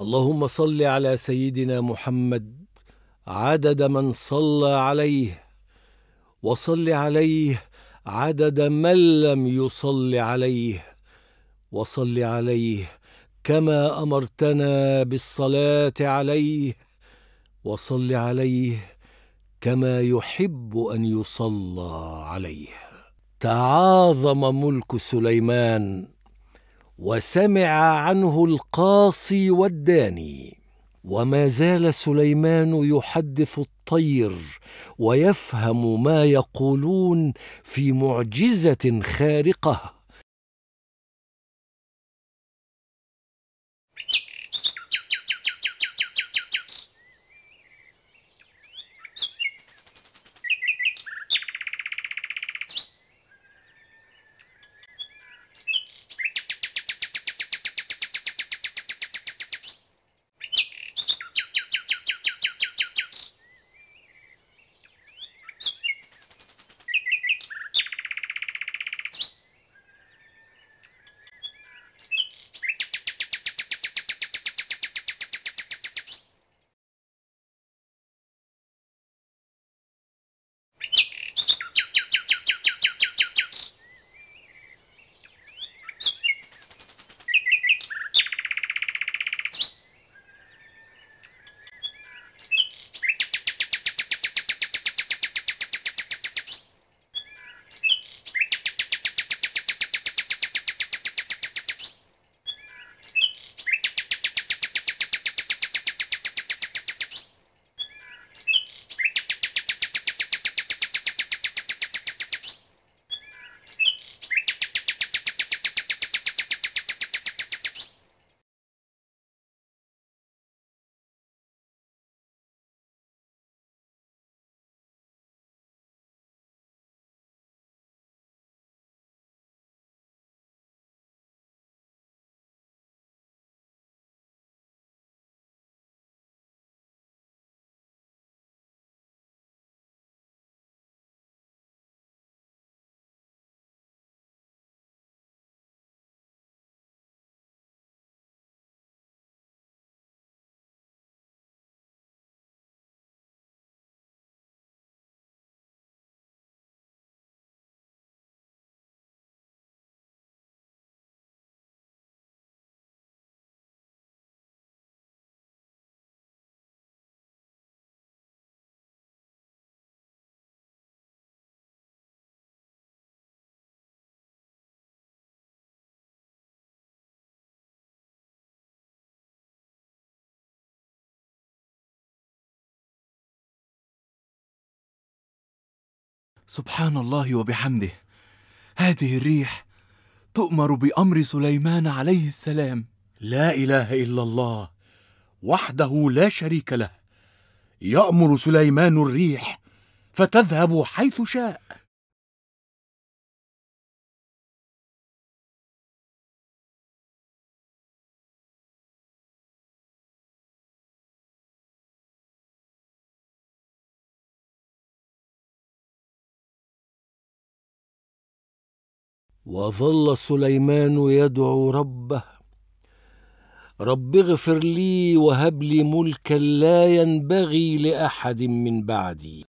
اللهم صل على سيدنا محمد عدد من صلى عليه وصل عليه عدد من لم يصل عليه وصل عليه كما امرتنا بالصلاه عليه وصل عليه كما يحب ان يصلى عليه تعاظم ملك سليمان وسمع عنه القاصي والداني وما زال سليمان يحدث الطير ويفهم ما يقولون في معجزه خارقه سبحان الله وبحمده هذه الريح تؤمر بامر سليمان عليه السلام لا اله الا الله وحده لا شريك له يامر سليمان الريح فتذهب حيث شاء وظل سليمان يدعو ربه رب اغفر لي وهب لي ملكا لا ينبغي لاحد من بعدي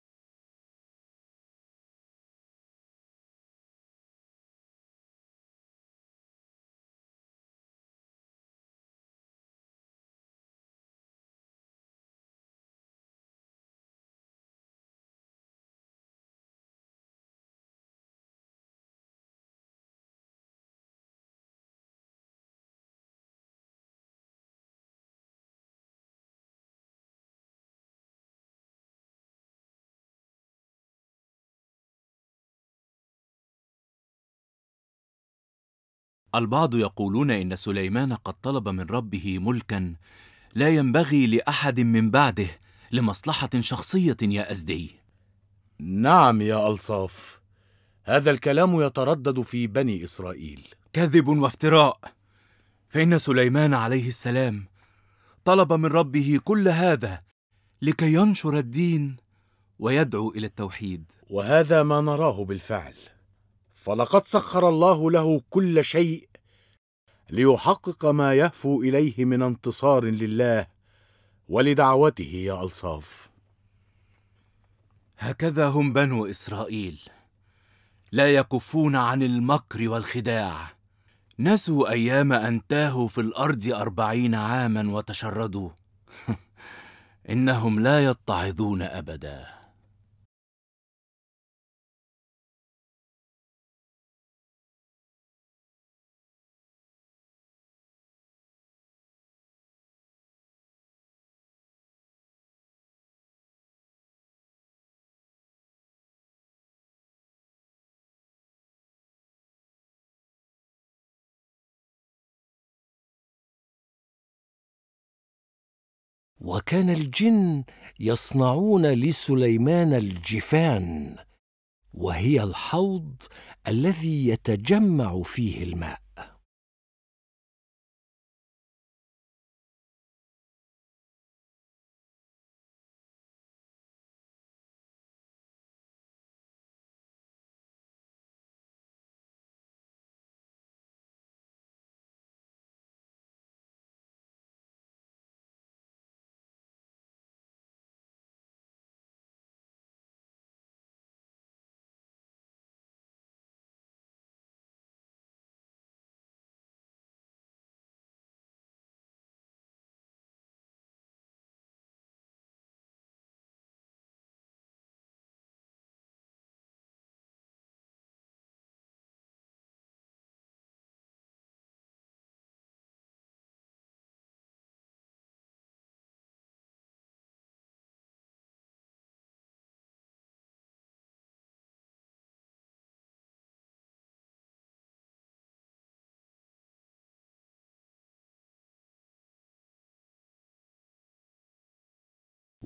البعض يقولون ان سليمان قد طلب من ربه ملكا لا ينبغي لاحد من بعده لمصلحه شخصيه يا ازدي نعم يا الصاف هذا الكلام يتردد في بني اسرائيل كذب وافتراء فان سليمان عليه السلام طلب من ربه كل هذا لكي ينشر الدين ويدعو الى التوحيد وهذا ما نراه بالفعل فلقد سخر الله له كل شيء ليحقق ما يهفو اليه من انتصار لله ولدعوته يا الصاف هكذا هم بنو اسرائيل لا يكفون عن المكر والخداع نسوا ايام ان تاهوا في الارض اربعين عاما وتشردوا انهم لا يتعظون ابدا وكان الجن يصنعون لسليمان الجفان وهي الحوض الذي يتجمع فيه الماء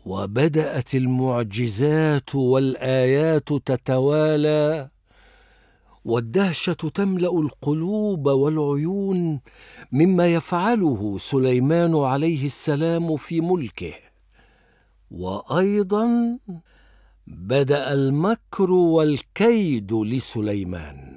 وبدات المعجزات والايات تتوالى والدهشه تملا القلوب والعيون مما يفعله سليمان عليه السلام في ملكه وايضا بدا المكر والكيد لسليمان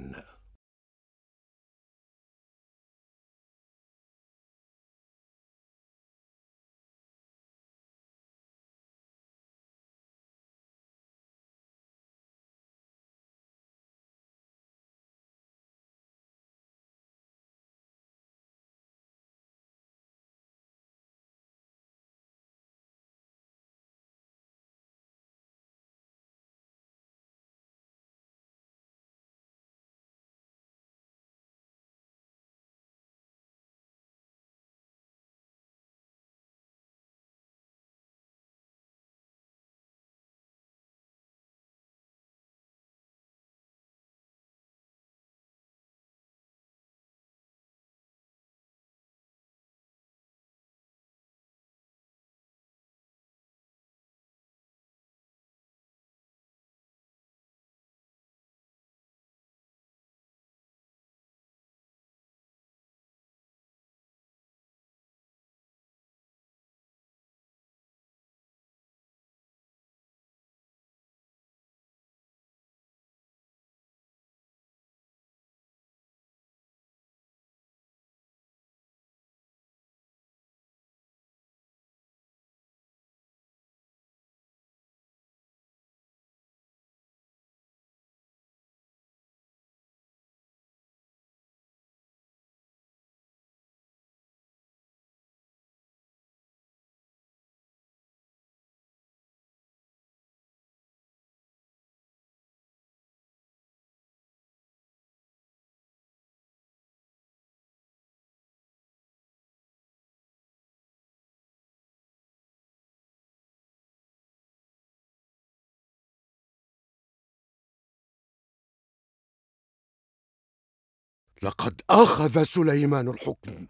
لقد أخذ سليمان الحكم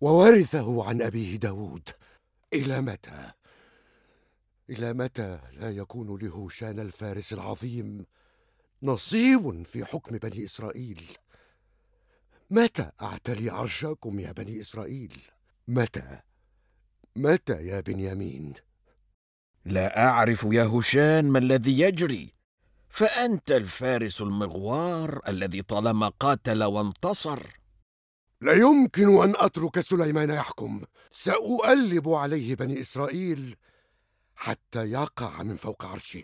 وورثه عن أبيه داود إلى متى؟ إلى متى لا يكون لهوشان الفارس العظيم نصيب في حكم بني إسرائيل؟ متى أعتلي عرشكم يا بني إسرائيل؟ متى؟ متى يا بنيامين؟ لا أعرف يا هشان ما الذي يجري فأنت الفارس المغوار الذي طالما قاتل وانتصر لا يمكن أن أترك سليمان يحكم سأؤلب عليه بني إسرائيل حتى يقع من فوق عرشه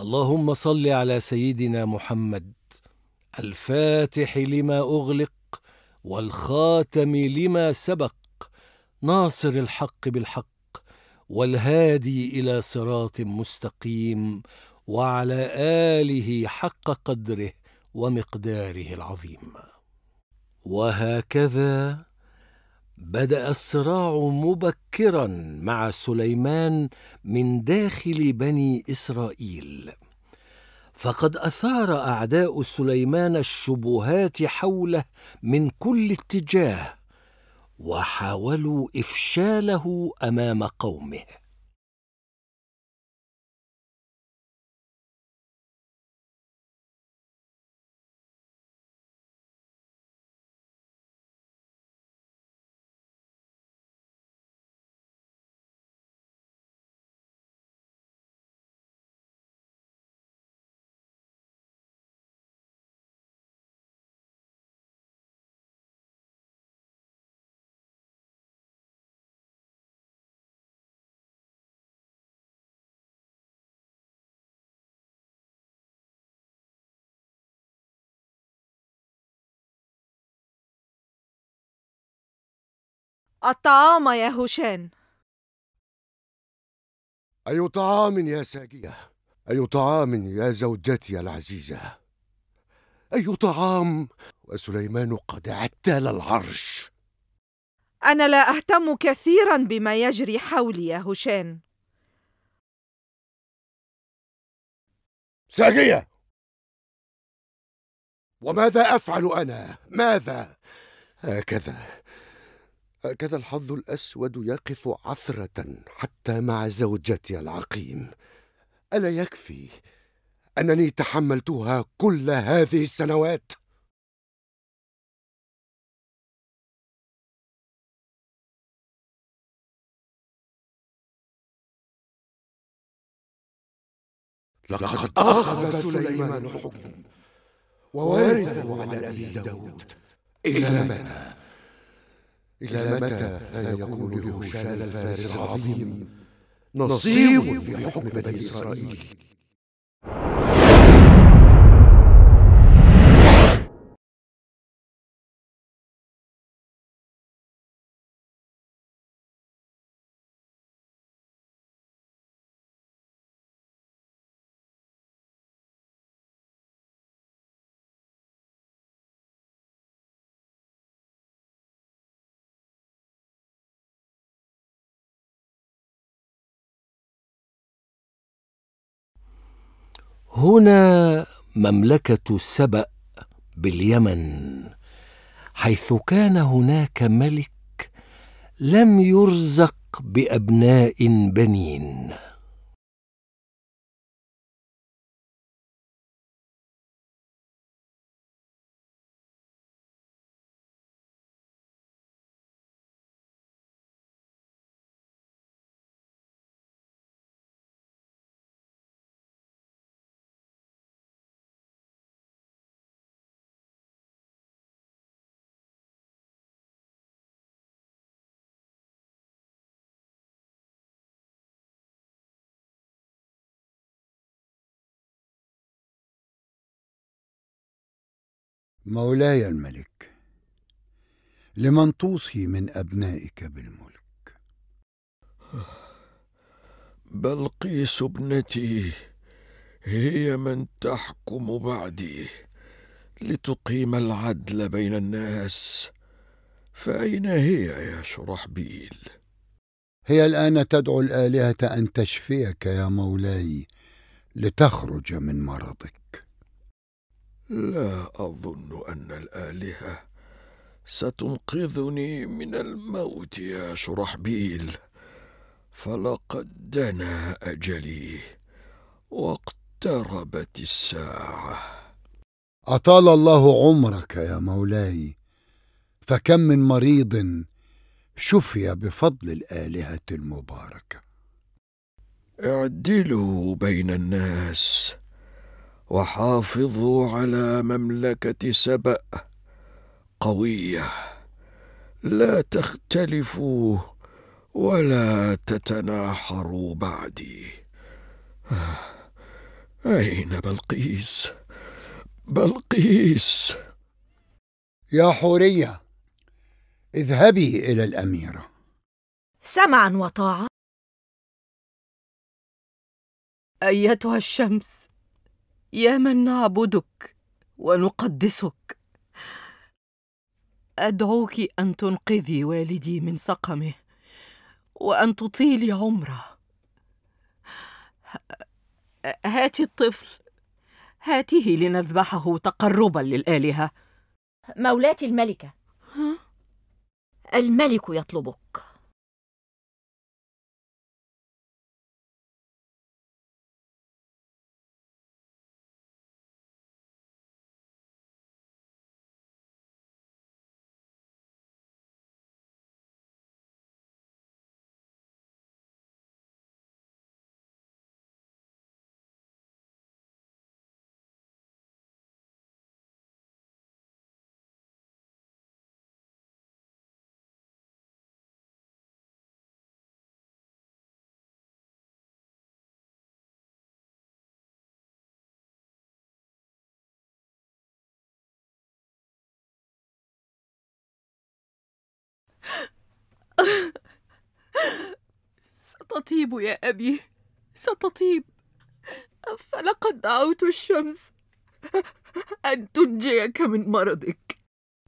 اللهم صل على سيدنا محمد الفاتح لما اغلق والخاتم لما سبق ناصر الحق بالحق والهادي الى صراط مستقيم وعلى اله حق قدره ومقداره العظيم وهكذا بدا الصراع مبكرا مع سليمان من داخل بني اسرائيل فقد اثار اعداء سليمان الشبهات حوله من كل اتجاه وحاولوا افشاله امام قومه الطعام يا هوشان أي طعام يا ساجية أي طعام يا زوجتي العزيزة أي طعام وسليمان قد عتال العرش أنا لا أهتم كثيرا بما يجري حولي يا هوشان ساجية وماذا أفعل أنا؟ ماذا؟ هكذا هكذا الحظ الأسود يقف عثرة حتى مع زوجتي العقيم ألا يكفي أنني تحملتها كل هذه السنوات لقد أخذ سليمان حكم وورثه على أبي داود إلى متى؟ إلى متى لا يكون لهشام الفارس العظيم نصيب في حكم بني إسرائيل هنا مملكة السبأ باليمن حيث كان هناك ملك لم يرزق بأبناء بنين مولاي الملك لمن توصي من أبنائك بالملك بلقيس ابنتي هي من تحكم بعدي لتقيم العدل بين الناس فأين هي يا شرحبيل؟ هي الآن تدعو الآلهة أن تشفيك يا مولاي لتخرج من مرضك لا اظن ان الالهه ستنقذني من الموت يا شرحبيل فلقد دنا اجلي واقتربت الساعه اطال الله عمرك يا مولاي فكم من مريض شفي بفضل الالهه المباركه اعدلوا بين الناس وحافظوا على مملكه سبا قويه لا تختلفوا ولا تتناحروا بعدي اين بلقيس بلقيس يا حوريه اذهبي الى الاميره سمعا وطاعه ايتها الشمس يا من نعبدك ونقدسك ادعوك ان تنقذي والدي من سقمه وان تطيلي عمره هاتي الطفل هاته لنذبحه تقربا للالهه مولاتي الملكه الملك يطلبك ستطيب يا أبي ستطيب فلقد دعوت الشمس أن تنجيك من مرضك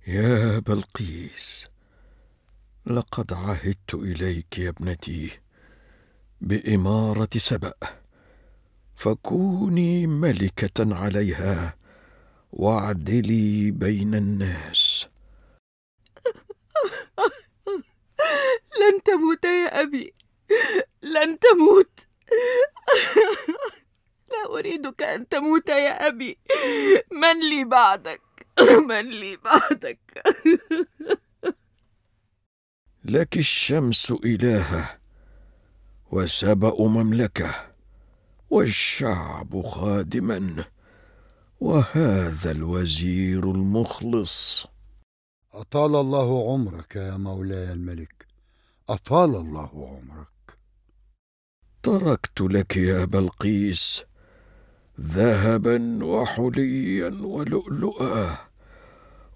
يا بلقيس لقد عهدت إليك يا ابنتي بإمارة سبأ فكوني ملكة عليها واعدلي بين الناس لن تموت يا أبي لن تموت لا أريدك أن تموت يا أبي من لي بعدك من لي بعدك لك الشمس إلهة وسبأ مملكة والشعب خادما وهذا الوزير المخلص أطال الله عمرك يا مولاي الملك أطال الله عمرك تركت لك يا بلقيس ذهبا وحليا ولؤلؤا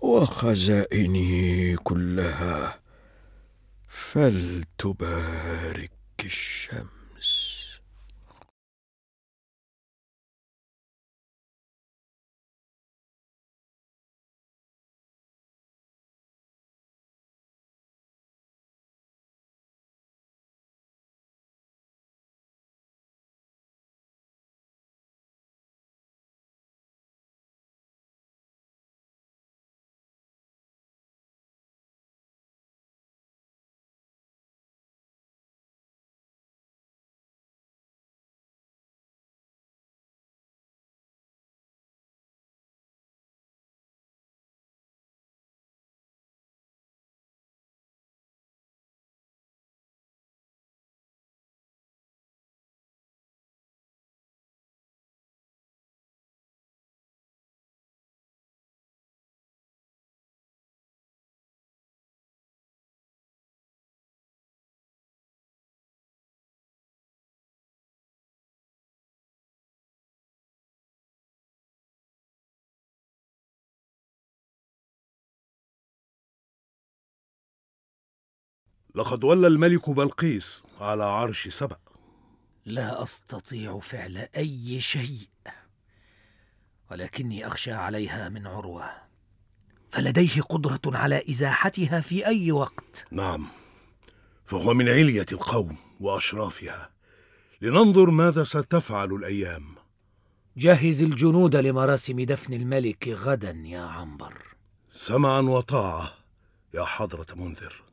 وخزائني كلها فلتبارك الشمس لقد ولى الملك بلقيس على عرش سبأ لا أستطيع فعل أي شيء ولكني أخشى عليها من عروة فلديه قدرة على إزاحتها في أي وقت نعم فهو من علية القوم وأشرافها لننظر ماذا ستفعل الأيام جهز الجنود لمراسم دفن الملك غدا يا عنبر سمعا وطاعة يا حضرة منذر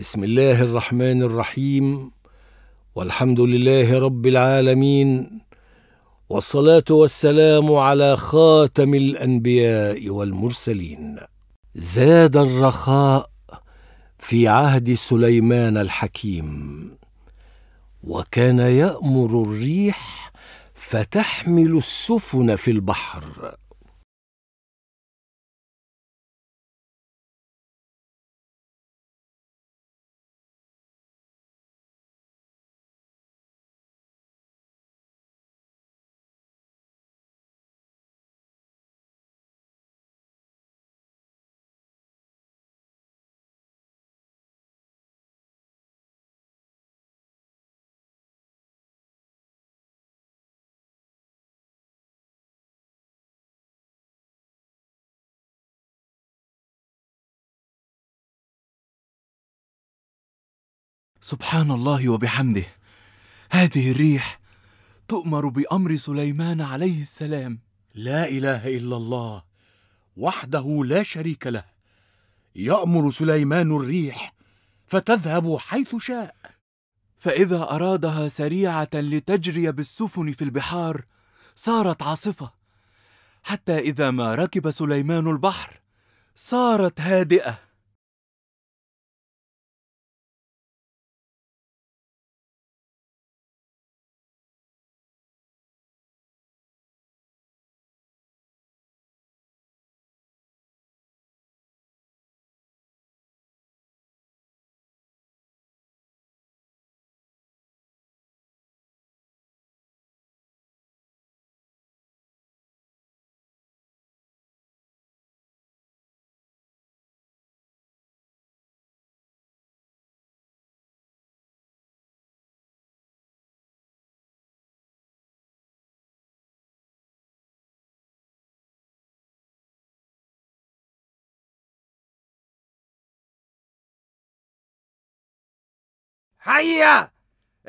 بسم الله الرحمن الرحيم والحمد لله رب العالمين والصلاه والسلام على خاتم الانبياء والمرسلين زاد الرخاء في عهد سليمان الحكيم وكان يامر الريح فتحمل السفن في البحر سبحان الله وبحمده هذه الريح تؤمر بأمر سليمان عليه السلام لا إله إلا الله وحده لا شريك له يأمر سليمان الريح فتذهب حيث شاء فإذا أرادها سريعة لتجري بالسفن في البحار صارت عاصفة حتى إذا ما ركب سليمان البحر صارت هادئة هيا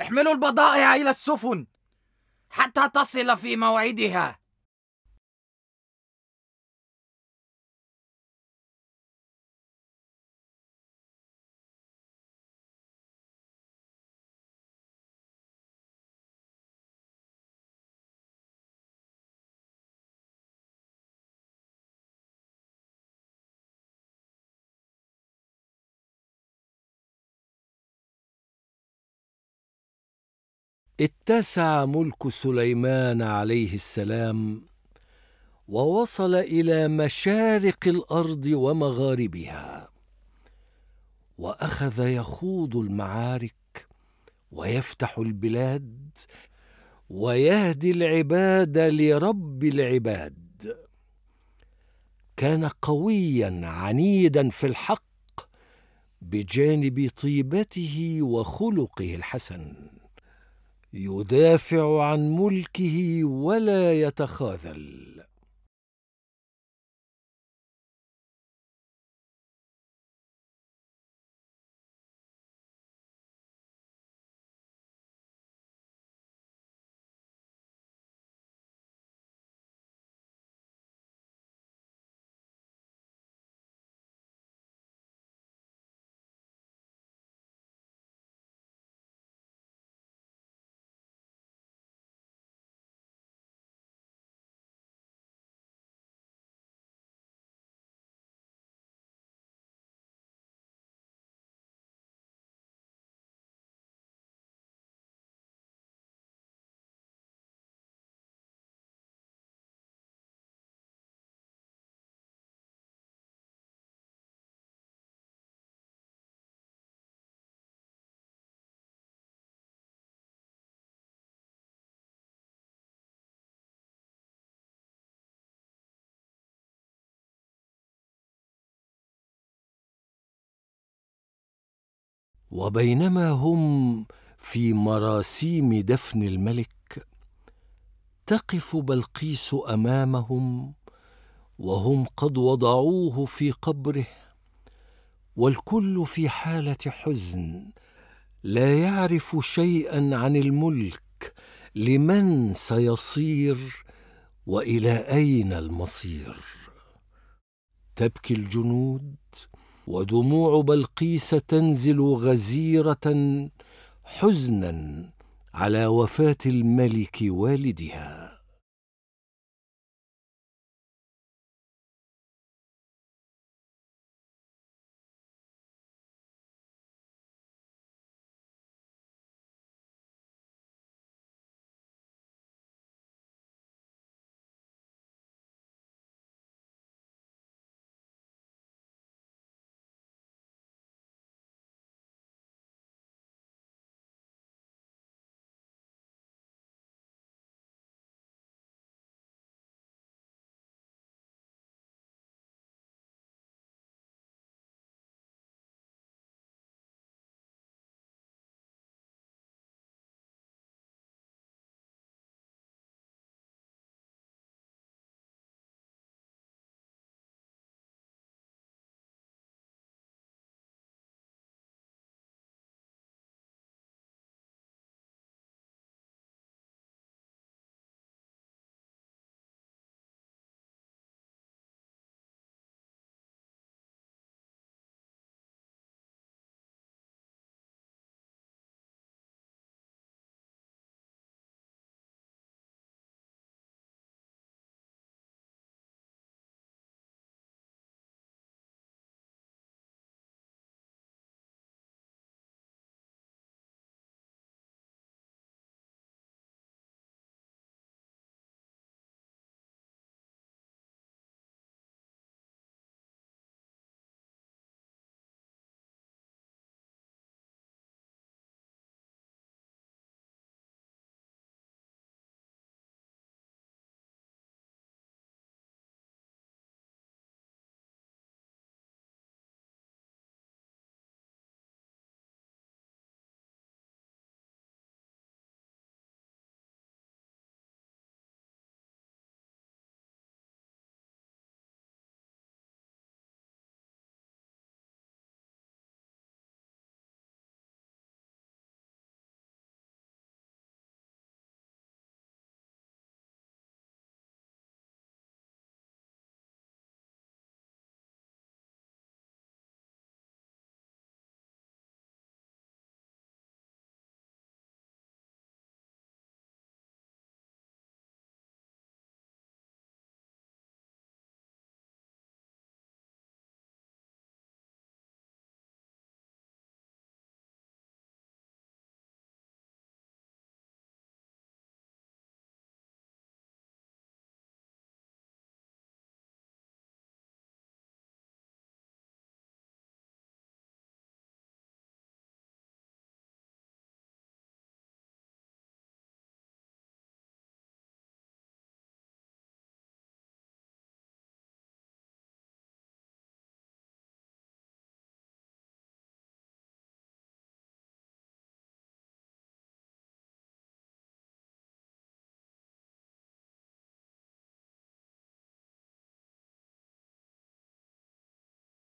احملوا البضائع إلى السفن حتى تصل في موعدها اتسع ملك سليمان عليه السلام ووصل الى مشارق الارض ومغاربها واخذ يخوض المعارك ويفتح البلاد ويهدي العباد لرب العباد كان قويا عنيدا في الحق بجانب طيبته وخلقه الحسن يدافع عن ملكه ولا يتخاذل وبينما هم في مراسيم دفن الملك تقف بلقيس امامهم وهم قد وضعوه في قبره والكل في حاله حزن لا يعرف شيئا عن الملك لمن سيصير والى اين المصير تبكي الجنود ودموع بلقيس تنزل غزيره حزنا على وفاه الملك والدها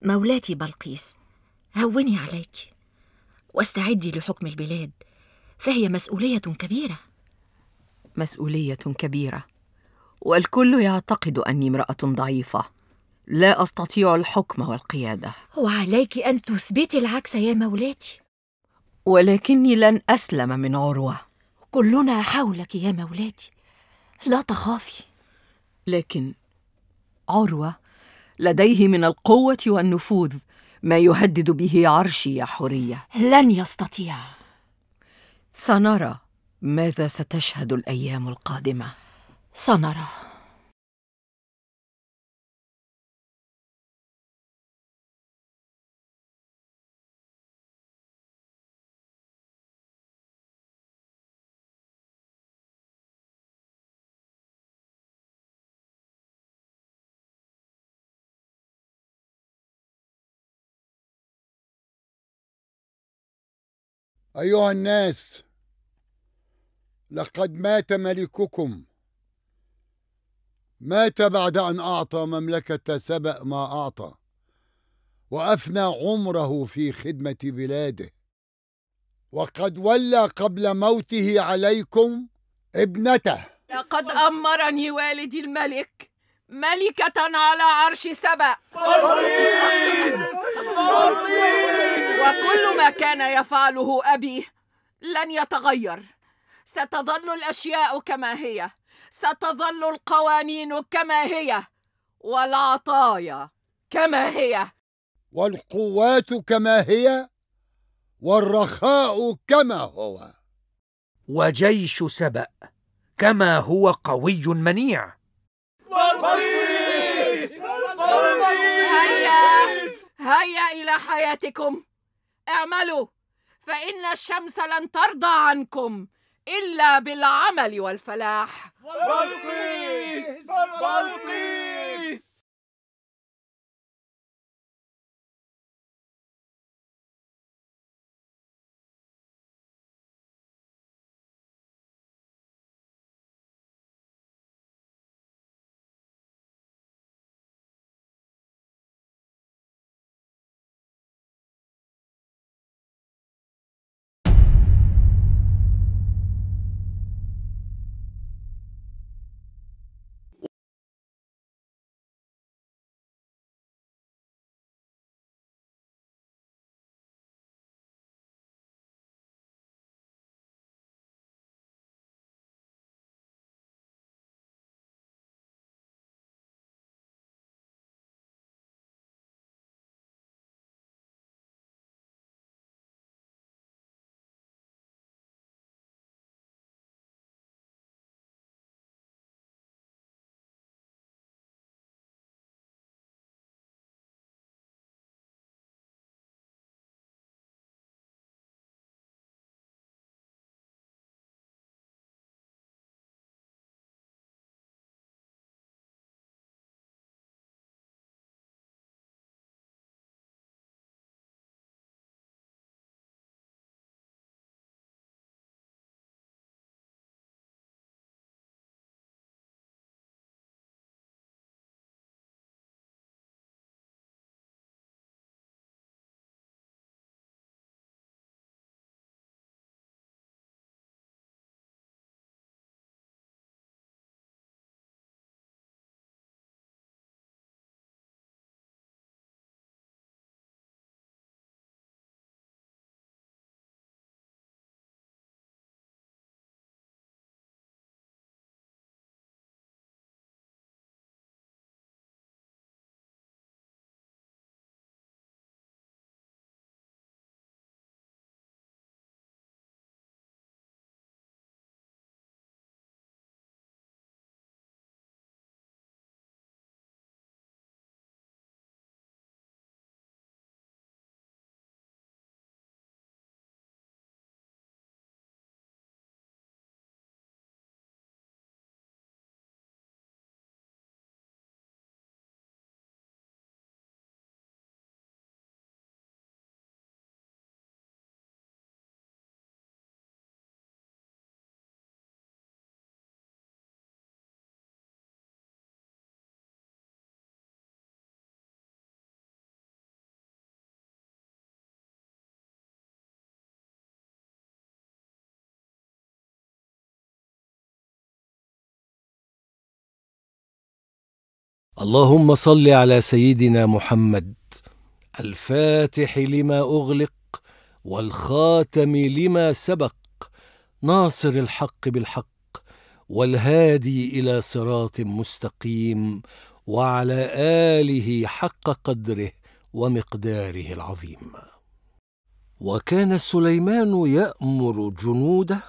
مولاتي بلقيس هوني عليك واستعدي لحكم البلاد فهي مسؤوليه كبيره مسؤوليه كبيره والكل يعتقد اني امراه ضعيفه لا استطيع الحكم والقياده وعليك ان تثبتي العكس يا مولاتي ولكني لن اسلم من عروه كلنا حولك يا مولاتي لا تخافي لكن عروه لديه من القوة والنفوذ ما يهدد به عرشي يا حورية لن يستطيع سنرى ماذا ستشهد الأيام القادمة سنرى أيها الناس لقد مات ملككم مات بعد أن أعطى مملكة سبأ ما أعطى وأفنى عمره في خدمة بلاده وقد ولى قبل موته عليكم ابنته لقد أمرني والدي الملك ملكة على عرش سبأ قرطيس قرطيس وكل ما كان يفعله أبي لن يتغير ستظل الأشياء كما هي ستظل القوانين كما هي والعطايا كما هي والقوات كما هي والرخاء كما هو وجيش سبأ كما هو قوي منيع والبوليس هيا هيا إلى حياتكم اعملوا فإن الشمس لن ترضى عنكم إلا بالعمل والفلاح بلقيس بلقيس اللهم صل على سيدنا محمد الفاتح لما اغلق والخاتم لما سبق ناصر الحق بالحق والهادي الى صراط مستقيم وعلى اله حق قدره ومقداره العظيم وكان سليمان يامر جنوده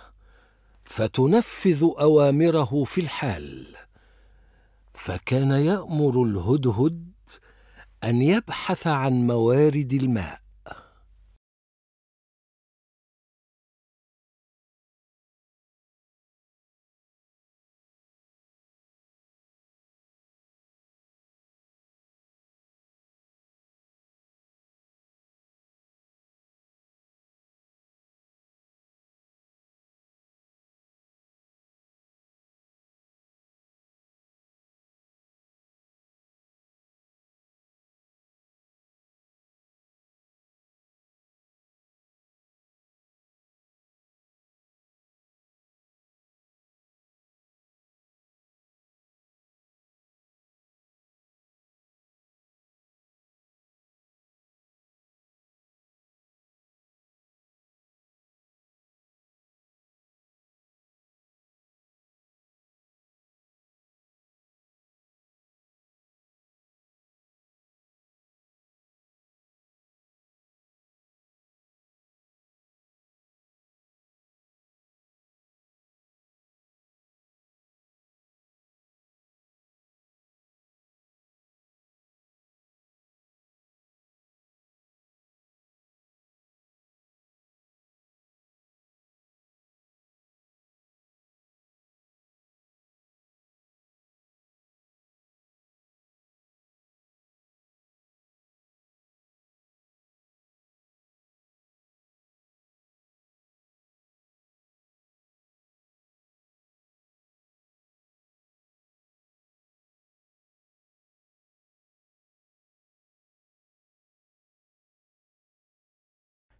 فتنفذ اوامره في الحال فكان يامر الهدهد ان يبحث عن موارد الماء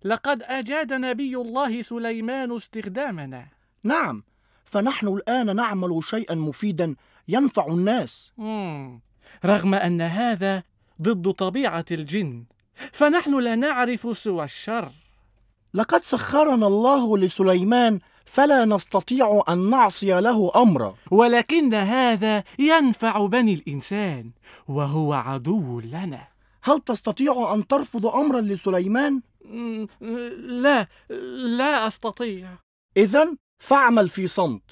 لقد أجاد نبي الله سليمان استخدامنا نعم فنحن الآن نعمل شيئا مفيدا ينفع الناس مم. رغم أن هذا ضد طبيعة الجن فنحن لا نعرف سوى الشر لقد سخرنا الله لسليمان فلا نستطيع أن نعصي له أمرا ولكن هذا ينفع بني الإنسان وهو عدو لنا هل تستطيع أن ترفض أمرا لسليمان؟ لا لا أستطيع إذا فاعمل في صمت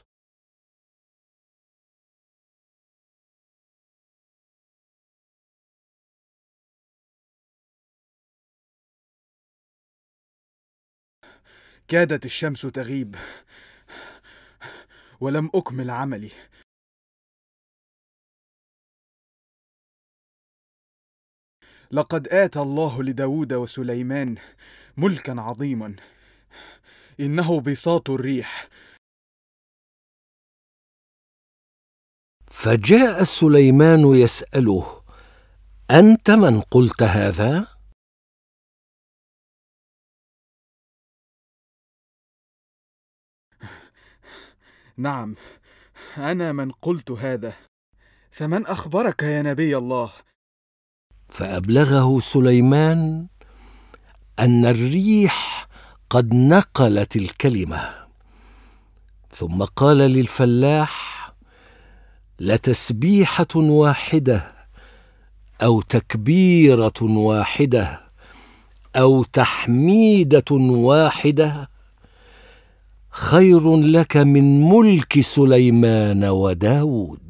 كادت الشمس تغيب ولم أكمل عملي لقد آتى الله لداود وسليمان ملكا عظيما إنه بساط الريح فجاء سليمان يسأله أنت من قلت هذا؟ نعم أنا من قلت هذا فمن أخبرك يا نبي الله؟ فأبلغه سليمان أن الريح قد نقلت الكلمة ثم قال للفلاح لتسبيحة واحدة أو تكبيرة واحدة أو تحميدة واحدة خير لك من ملك سليمان وداود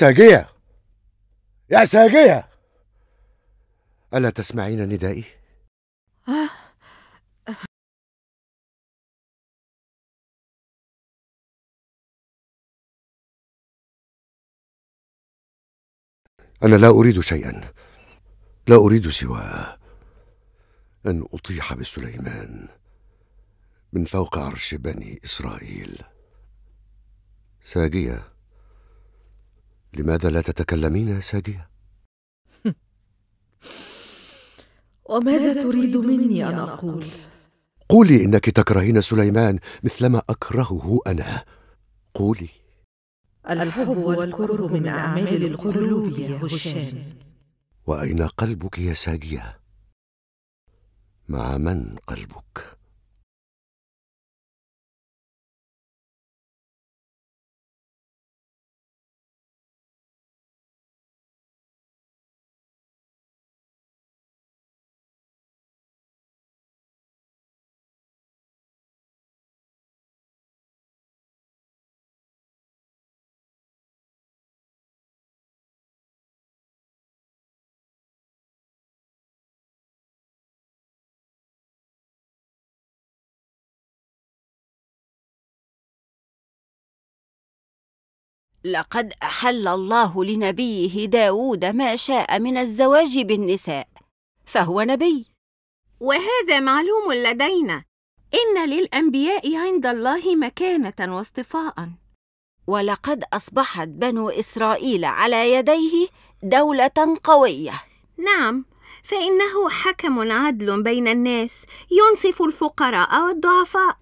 ساقية يا ساقية ألا تسمعين ندائي؟ أنا لا أريد شيئا لا أريد سوى أن أطيح بسليمان من فوق عرش بني إسرائيل ساجية لماذا لا تتكلمين يا ساجية؟ وماذا تريد مني أن أقول؟ قولي إنك تكرهين سليمان مثلما أكرهه أنا قولي الحب والكره من أعمال القلوب يا هشام وأين قلبك يا ساجية؟ مع من قلبك؟ لقد أحل الله لنبيه داود ما شاء من الزواج بالنساء فهو نبي وهذا معلوم لدينا إن للأنبياء عند الله مكانة واصطفاء ولقد أصبحت بنو إسرائيل على يديه دولة قوية نعم فإنه حكم عدل بين الناس ينصف الفقراء والضعفاء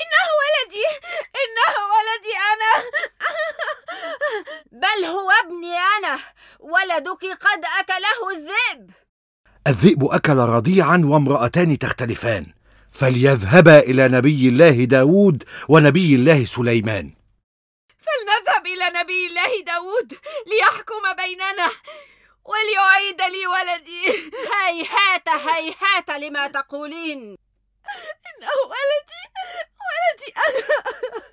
إنه ولدي إنه ولدي أنا بل هو ابني أنا ولدك قد أكله الذئب الذئب أكل رضيعا وامرأتان تختلفان فليذهبا إلى نبي الله داود ونبي الله سليمان فلنذهب إلى نبي الله داود ليحكم بيننا وليعيد لي ولدي هيهات هيهات لما تقولين No, ولدي ولدي أنا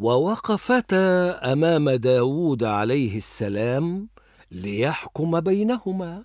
ووقفتا امام داوود عليه السلام ليحكم بينهما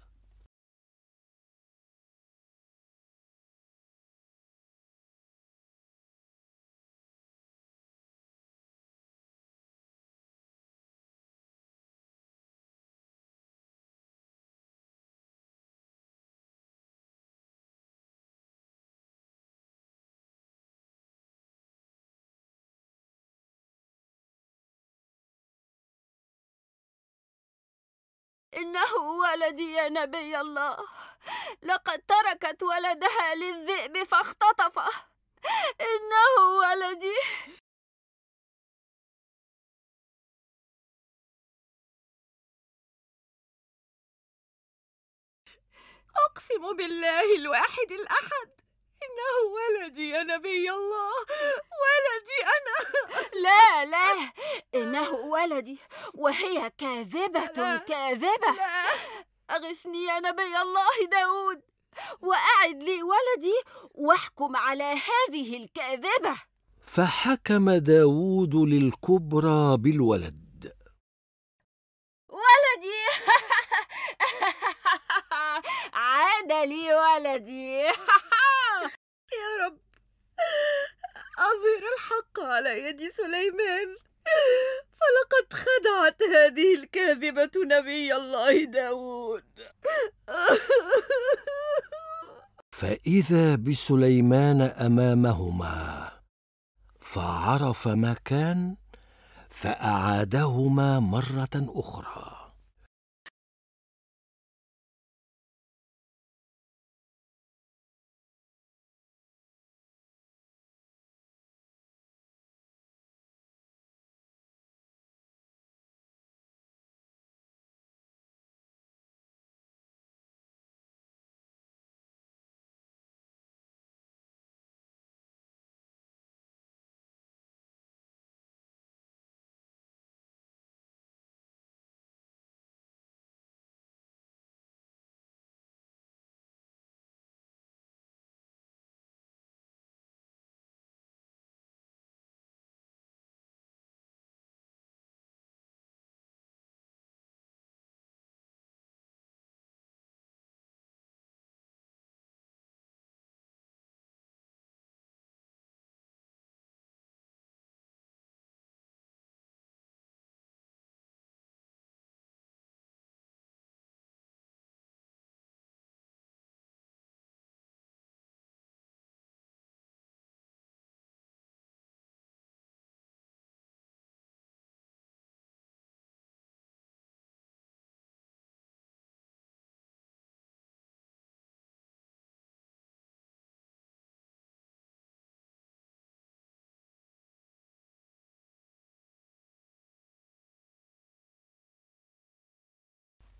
إنه ولدي يا نبي الله لقد تركت ولدها للذئب فاختطفه إنه ولدي أقسم بالله الواحد الأحد إنه ولدي يا نبي الله ولدي أنا لا لا إنه ولدي وهي كاذبة لا كاذبة لا أغثني يا نبي الله داود وأعد لي ولدي واحكم على هذه الكاذبة فحكم داود للكبرى بالولد ولدي عاد لي ولدي يا رب أظهر الحق على يد سليمان فلقد خدعت هذه الكاذبة نبي الله داود فإذا بسليمان أمامهما فعرف ما كان فأعادهما مرة أخرى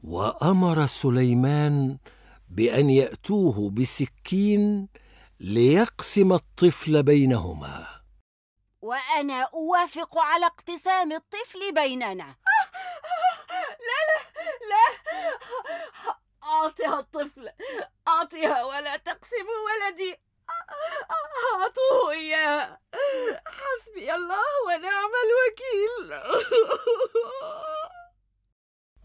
وامر سليمان بان ياتوه بسكين ليقسم الطفل بينهما وانا اوافق على اقتسام الطفل بيننا لا لا لا اعطها الطفل اعطها ولا تقسم ولدي اعطوه اياه حسبي الله ونعم الوكيل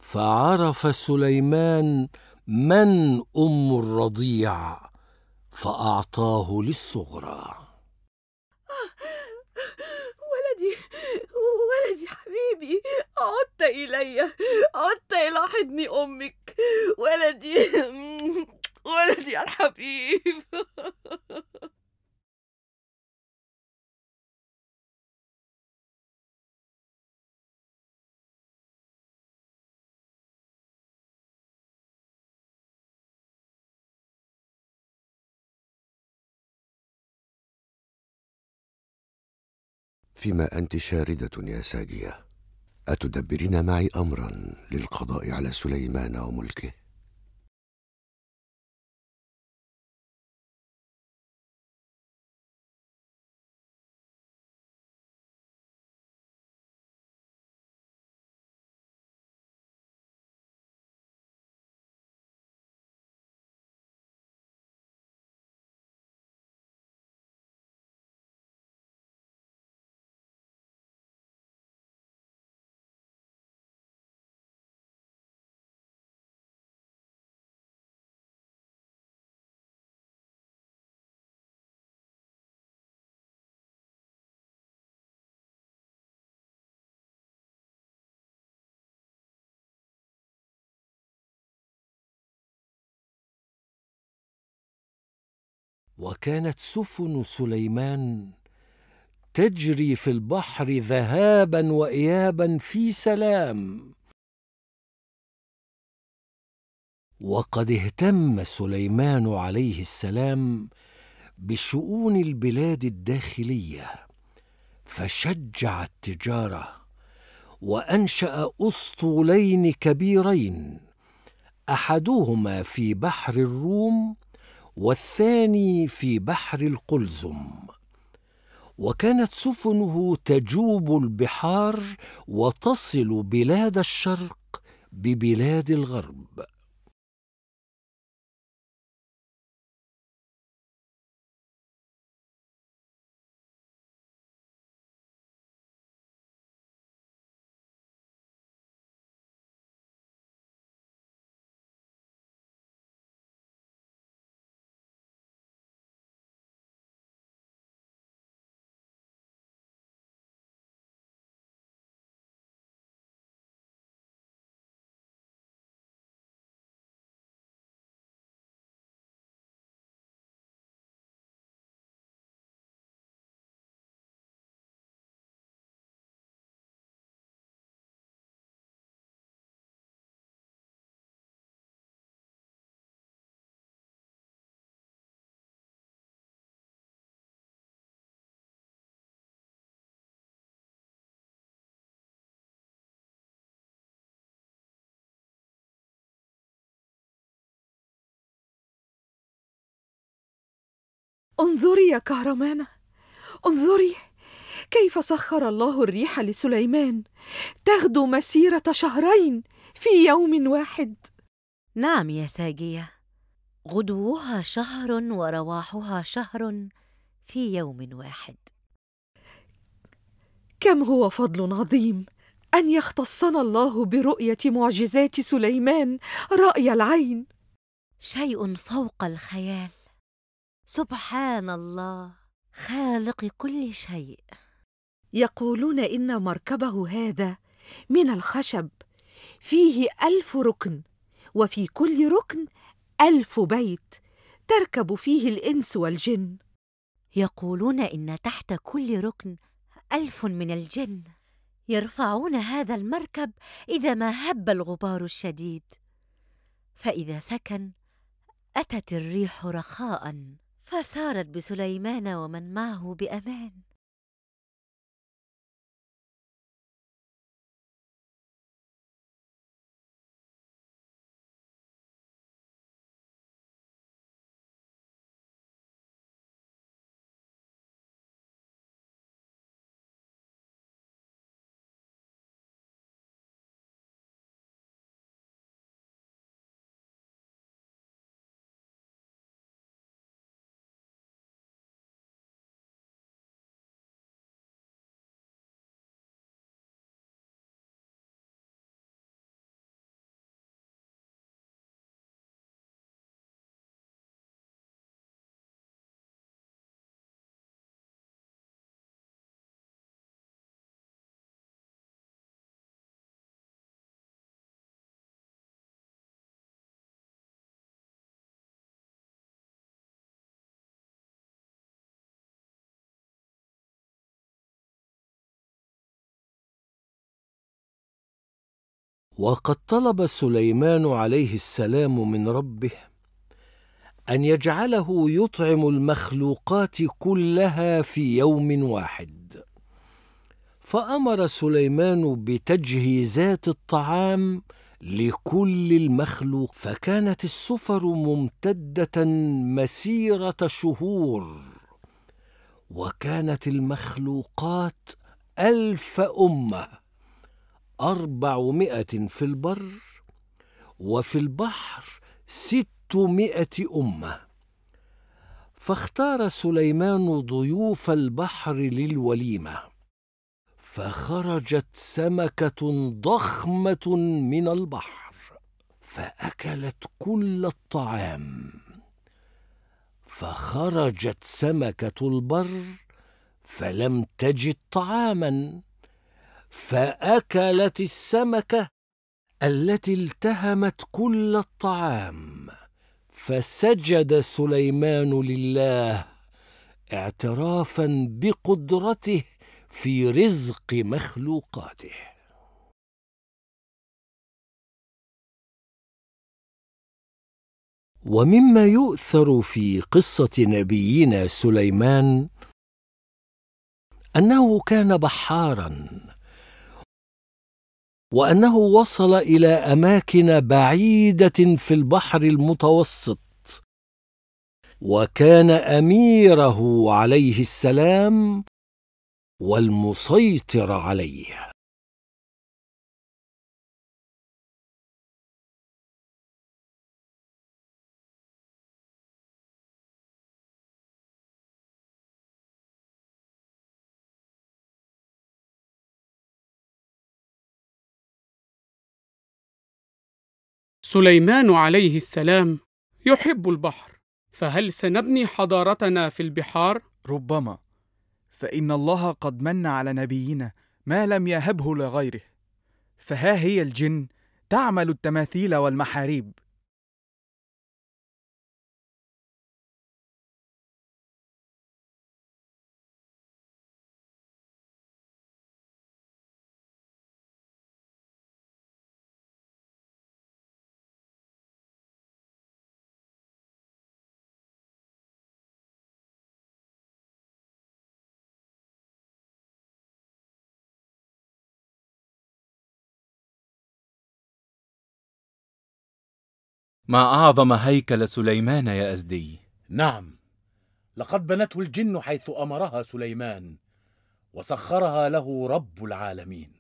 فعرف سليمان من ام الرضيع فاعطاه للصغرى آه، ولدي ولدي حبيبي عدت الي عدت الى حضن امك ولدي ولدي الحبيب فيما أنت شاردة يا ساجية أتدبرين معي أمرا للقضاء على سليمان وملكه؟ وكانت سفن سليمان تجري في البحر ذهابا وايابا في سلام وقد اهتم سليمان عليه السلام بشؤون البلاد الداخليه فشجع التجاره وانشا اسطولين كبيرين احدهما في بحر الروم والثاني في بحر القلزم وكانت سفنه تجوب البحار وتصل بلاد الشرق ببلاد الغرب انظري يا كهرمانة انظري كيف سخر الله الريح لسليمان تغدو مسيرة شهرين في يوم واحد نعم يا ساجية غدوها شهر ورواحها شهر في يوم واحد كم هو فضل عظيم ان يختصنا الله برؤيه معجزات سليمان راي العين شيء فوق الخيال سبحان الله خالق كل شيء يقولون ان مركبه هذا من الخشب فيه الف ركن وفي كل ركن الف بيت تركب فيه الانس والجن يقولون ان تحت كل ركن الف من الجن يرفعون هذا المركب اذا ما هب الغبار الشديد فاذا سكن اتت الريح رخاء فسارت بسليمان ومن معه بامان وقد طلب سليمان عليه السلام من ربه ان يجعله يطعم المخلوقات كلها في يوم واحد فامر سليمان بتجهيزات الطعام لكل المخلوق فكانت السفر ممتده مسيره شهور وكانت المخلوقات الف امه أربعمائة في البر وفي البحر ستمائة أمة فاختار سليمان ضيوف البحر للوليمة فخرجت سمكة ضخمة من البحر فأكلت كل الطعام فخرجت سمكة البر فلم تجد طعاماً فاكلت السمكه التي التهمت كل الطعام فسجد سليمان لله اعترافا بقدرته في رزق مخلوقاته ومما يؤثر في قصه نبينا سليمان انه كان بحارا وانه وصل الى اماكن بعيده في البحر المتوسط وكان اميره عليه السلام والمسيطر عليه سليمان عليه السلام يحب البحر فهل سنبني حضارتنا في البحار ربما فان الله قد من على نبينا ما لم يهبه لغيره فها هي الجن تعمل التماثيل والمحاريب ما أعظم هيكل سليمان يا أزدي نعم لقد بنته الجن حيث أمرها سليمان وسخرها له رب العالمين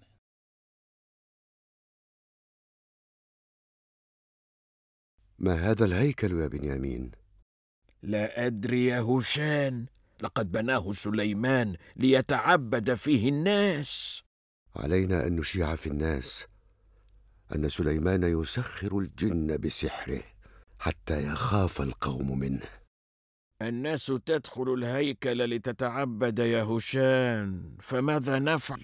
ما هذا الهيكل يا بنيامين لا أدري يا هشان لقد بناه سليمان ليتعبد فيه الناس علينا أن نشيع في الناس ان سليمان يسخر الجن بسحره حتى يخاف القوم منه الناس تدخل الهيكل لتتعبد يا هشام فماذا نفعل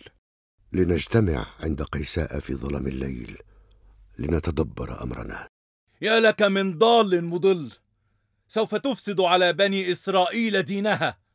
لنجتمع عند قيساء في ظلم الليل لنتدبر امرنا يا لك من ضال مضل سوف تفسد على بني اسرائيل دينها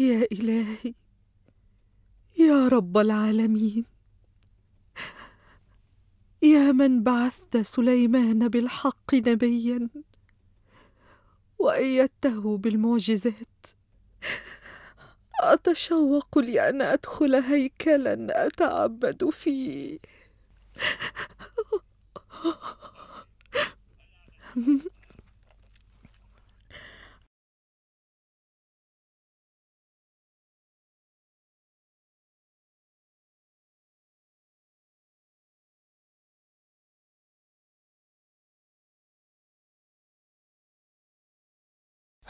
يا إلهي يا رب العالمين يا من بعثت سليمان بالحق نبيا وأيدته بالمعجزات أتشوق لأن أدخل هيكلا أتعبد فيه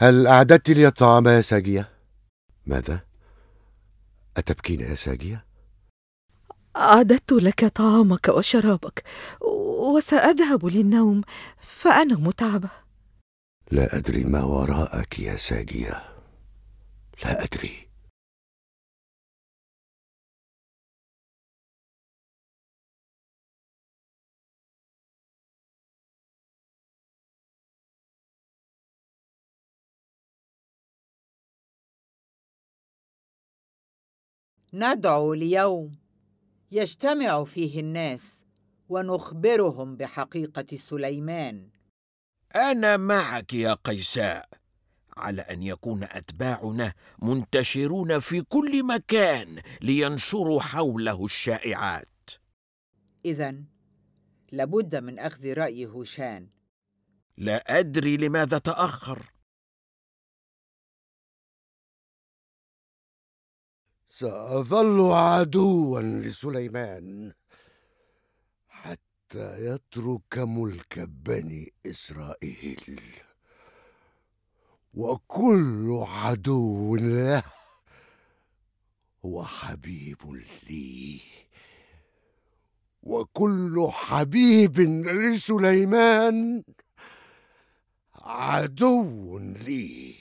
هل أعددت لي الطعام يا ساجية؟ ماذا؟ أتبكين يا ساجية؟ أعددت لك طعامك وشرابك وسأذهب للنوم فأنا متعبة لا أدري ما وراءك يا ساجية لا أدري ندعو ليوم يجتمع فيه الناس ونخبرهم بحقيقة سليمان أنا معك يا قيساء على أن يكون أتباعنا منتشرون في كل مكان لينشروا حوله الشائعات إذا لابد من أخذ رأي هوشان لا أدري لماذا تأخر سأظل عدوا لسليمان حتى يترك ملك بني إسرائيل وكل عدو له هو حبيب لي وكل حبيب لسليمان عدو لي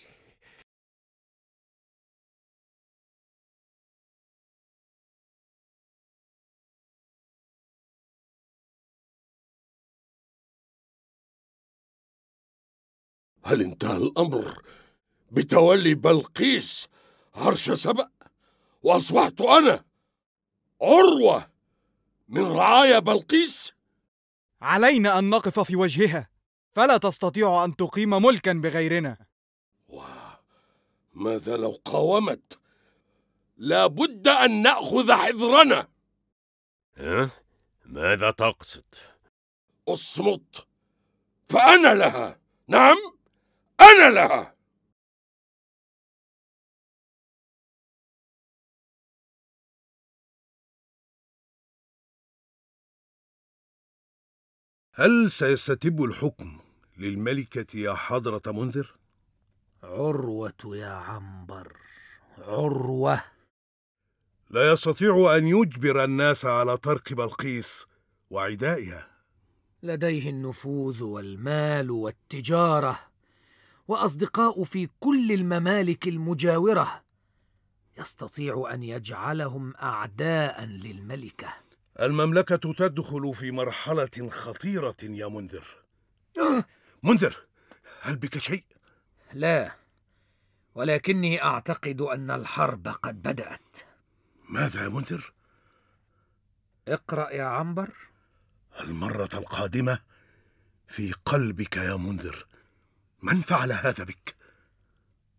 هل انتهى الأمر بتولي بلقيس عرش سبأ وأصبحت أنا عروة من رعايا بلقيس؟ علينا أن نقف في وجهها فلا تستطيع أن تقيم ملكا بغيرنا ماذا لو قاومت؟ لابد أن نأخذ حذرنا أه؟ ماذا تقصد؟ اصمت فأنا لها نعم؟ أنا لها هل سيستتب الحكم للملكة يا حضرة منذر؟ عروة يا عنبر عروة لا يستطيع أن يجبر الناس على ترك بلقيس وعدائها لديه النفوذ والمال والتجارة واصدقاء في كل الممالك المجاوره يستطيع ان يجعلهم اعداء للملكه المملكه تدخل في مرحله خطيره يا منذر أه؟ منذر هل بك شيء لا ولكني اعتقد ان الحرب قد بدات ماذا يا منذر اقرا يا عنبر المره القادمه في قلبك يا منذر من فعل هذا بك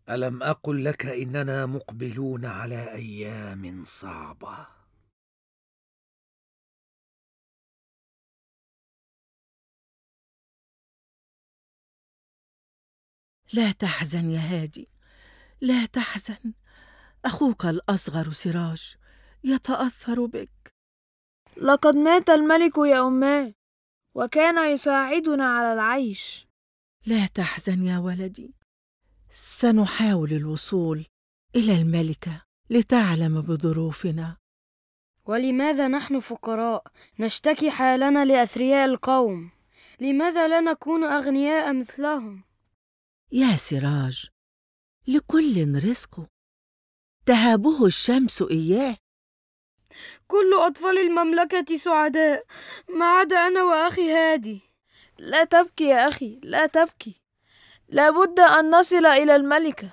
الم اقل لك اننا مقبلون على ايام صعبه لا تحزن يا هادي لا تحزن اخوك الاصغر سراج يتاثر بك لقد مات الملك يا اماه وكان يساعدنا على العيش لا تحزن يا ولدي سنحاول الوصول الى الملكه لتعلم بظروفنا ولماذا نحن فقراء نشتكي حالنا لاثرياء القوم لماذا لا نكون اغنياء مثلهم يا سراج لكل رزقه تهابه الشمس اياه كل اطفال المملكه سعداء ما عدا انا واخي هادي لا تبكي يا أخي لا تبكي لابد أن نصل إلى الملكة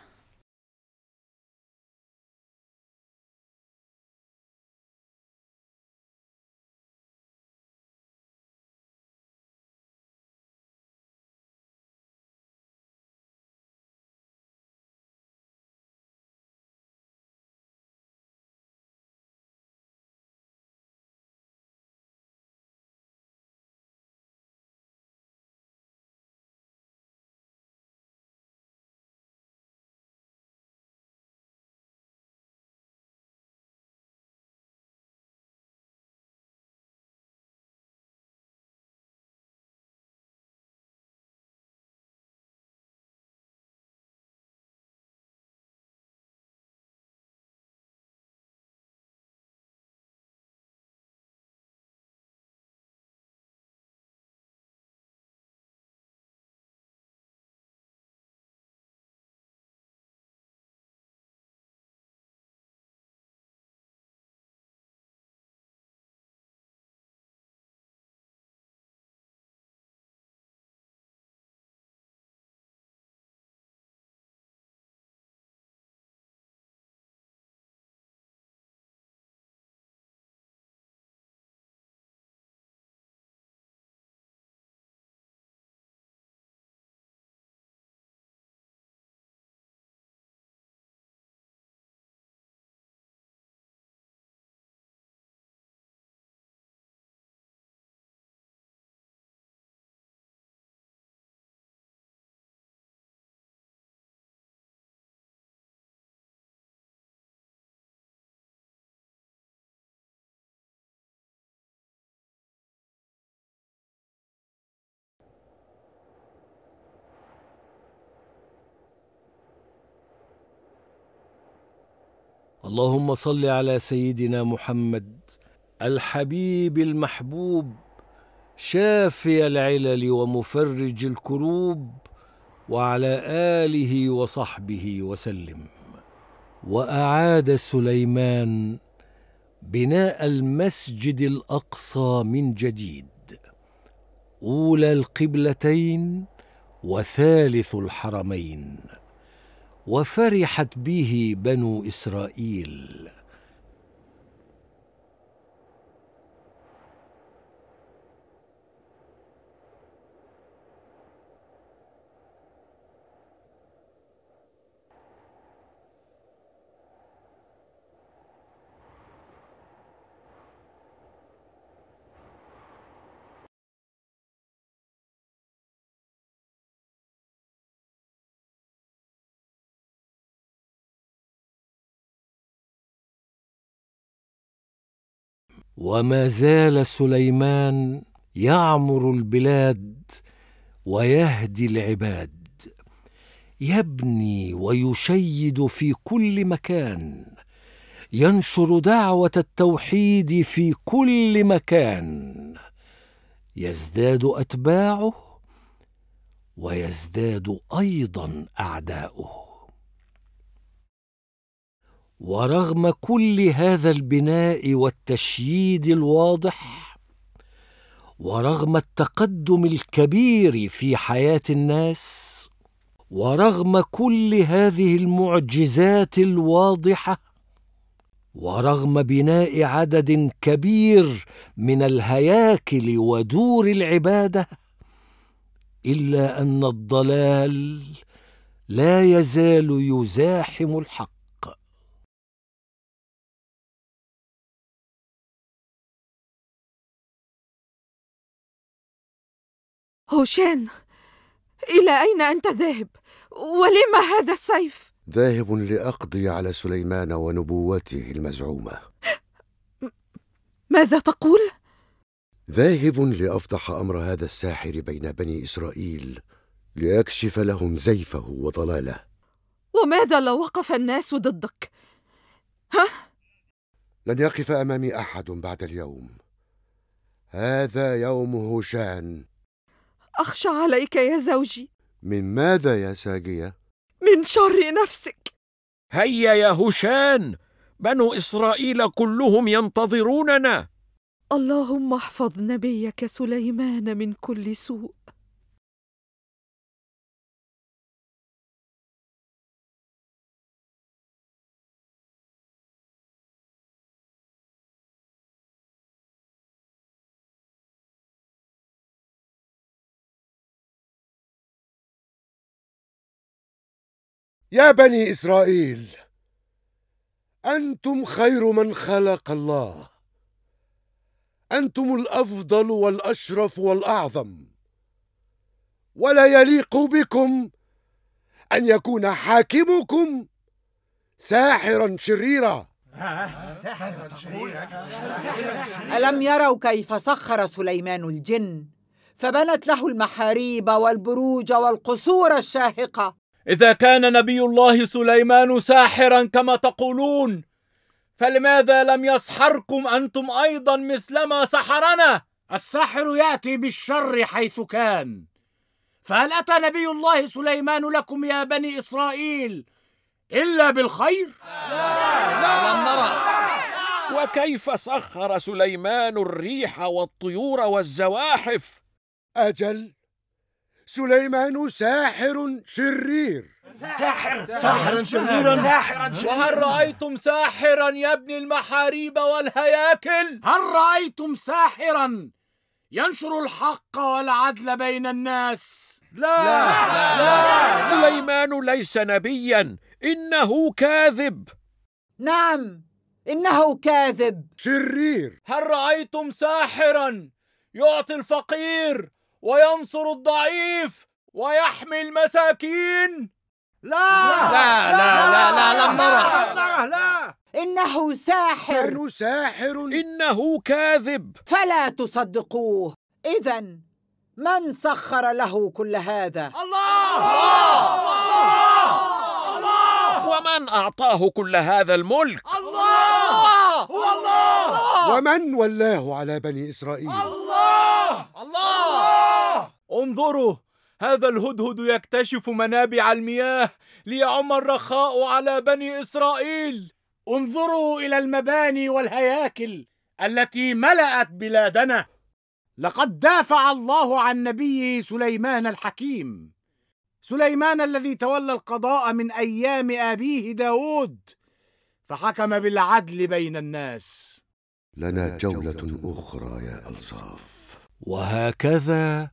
اللهم صل على سيدنا محمد الحبيب المحبوب شافي العلل ومفرج الكروب وعلى اله وصحبه وسلم واعاد سليمان بناء المسجد الاقصى من جديد اولى القبلتين وثالث الحرمين وفرحت به بنو اسرائيل وما زال سليمان يعمر البلاد ويهدي العباد يبني ويشيد في كل مكان ينشر دعوه التوحيد في كل مكان يزداد اتباعه ويزداد ايضا اعداؤه ورغم كل هذا البناء والتشييد الواضح ورغم التقدم الكبير في حياه الناس ورغم كل هذه المعجزات الواضحه ورغم بناء عدد كبير من الهياكل ودور العباده الا ان الضلال لا يزال يزاحم الحق هوشان إلى أين أنت ذاهب؟ ولما هذا السيف؟ ذاهب لأقضي على سليمان ونبوته المزعومة ماذا تقول؟ ذاهب لأفضح أمر هذا الساحر بين بني إسرائيل لأكشف لهم زيفه وضلاله وماذا لو وقف الناس ضدك؟ ها؟ لن يقف أمامي أحد بعد اليوم هذا يوم هوشان أخشى عليك يا زوجي من ماذا يا ساجية؟ من شر نفسك هيا يا هشان بنو إسرائيل كلهم ينتظروننا اللهم احفظ نبيك سليمان من كل سوء يا بني إسرائيل أنتم خير من خلق الله أنتم الأفضل والأشرف والأعظم ولا يليق بكم أن يكون حاكمكم ساحرا شريرا ألم يروا كيف سخر سليمان الجن فبنت له المحاريب والبروج والقصور الشاهقة إذا كان نبي الله سليمان ساحرا كما تقولون فلماذا لم يسحركم أنتم أيضا مثلما سحرنا الساحر يأتي بالشر حيث كان فهل أتى نبي الله سليمان لكم يا بني إسرائيل إلا بالخير؟ لا لا لم نرى وكيف سخر سليمان الريح والطيور والزواحف أجل سليمان ساحر شرير ساحر ساحر شرير ساحر شرير وهل رأيتم ساحرا يا ابن المحاريب والهياكل هل رأيتم ساحرا ينشر الحق والعدل بين الناس لا, لا, لا, لا سليمان ليس نبيا إنه كاذب نعم إنه كاذب شرير هل رأيتم ساحرا يعطي الفقير وينصر الضعيف ويحمي المساكين لا لا لا لا لا لم نرى لا لا إنه ساحر إنه ساحر إنه كاذب فلا تصدقوه إذا من سخر له كل هذا الله الله, الله! ومن أعطاه كل هذا الملك الله هو الله, الله ومن ولاه على بني إسرائيل الله الله انظروا هذا الهدهد يكتشف منابع المياه ليعم الرخاء على بني إسرائيل انظروا إلى المباني والهياكل التي ملأت بلادنا لقد دافع الله عن نبيه سليمان الحكيم سليمان الذي تولى القضاء من أيام أبيه داود فحكم بالعدل بين الناس لنا جولة أخرى يا ألصاف وهكذا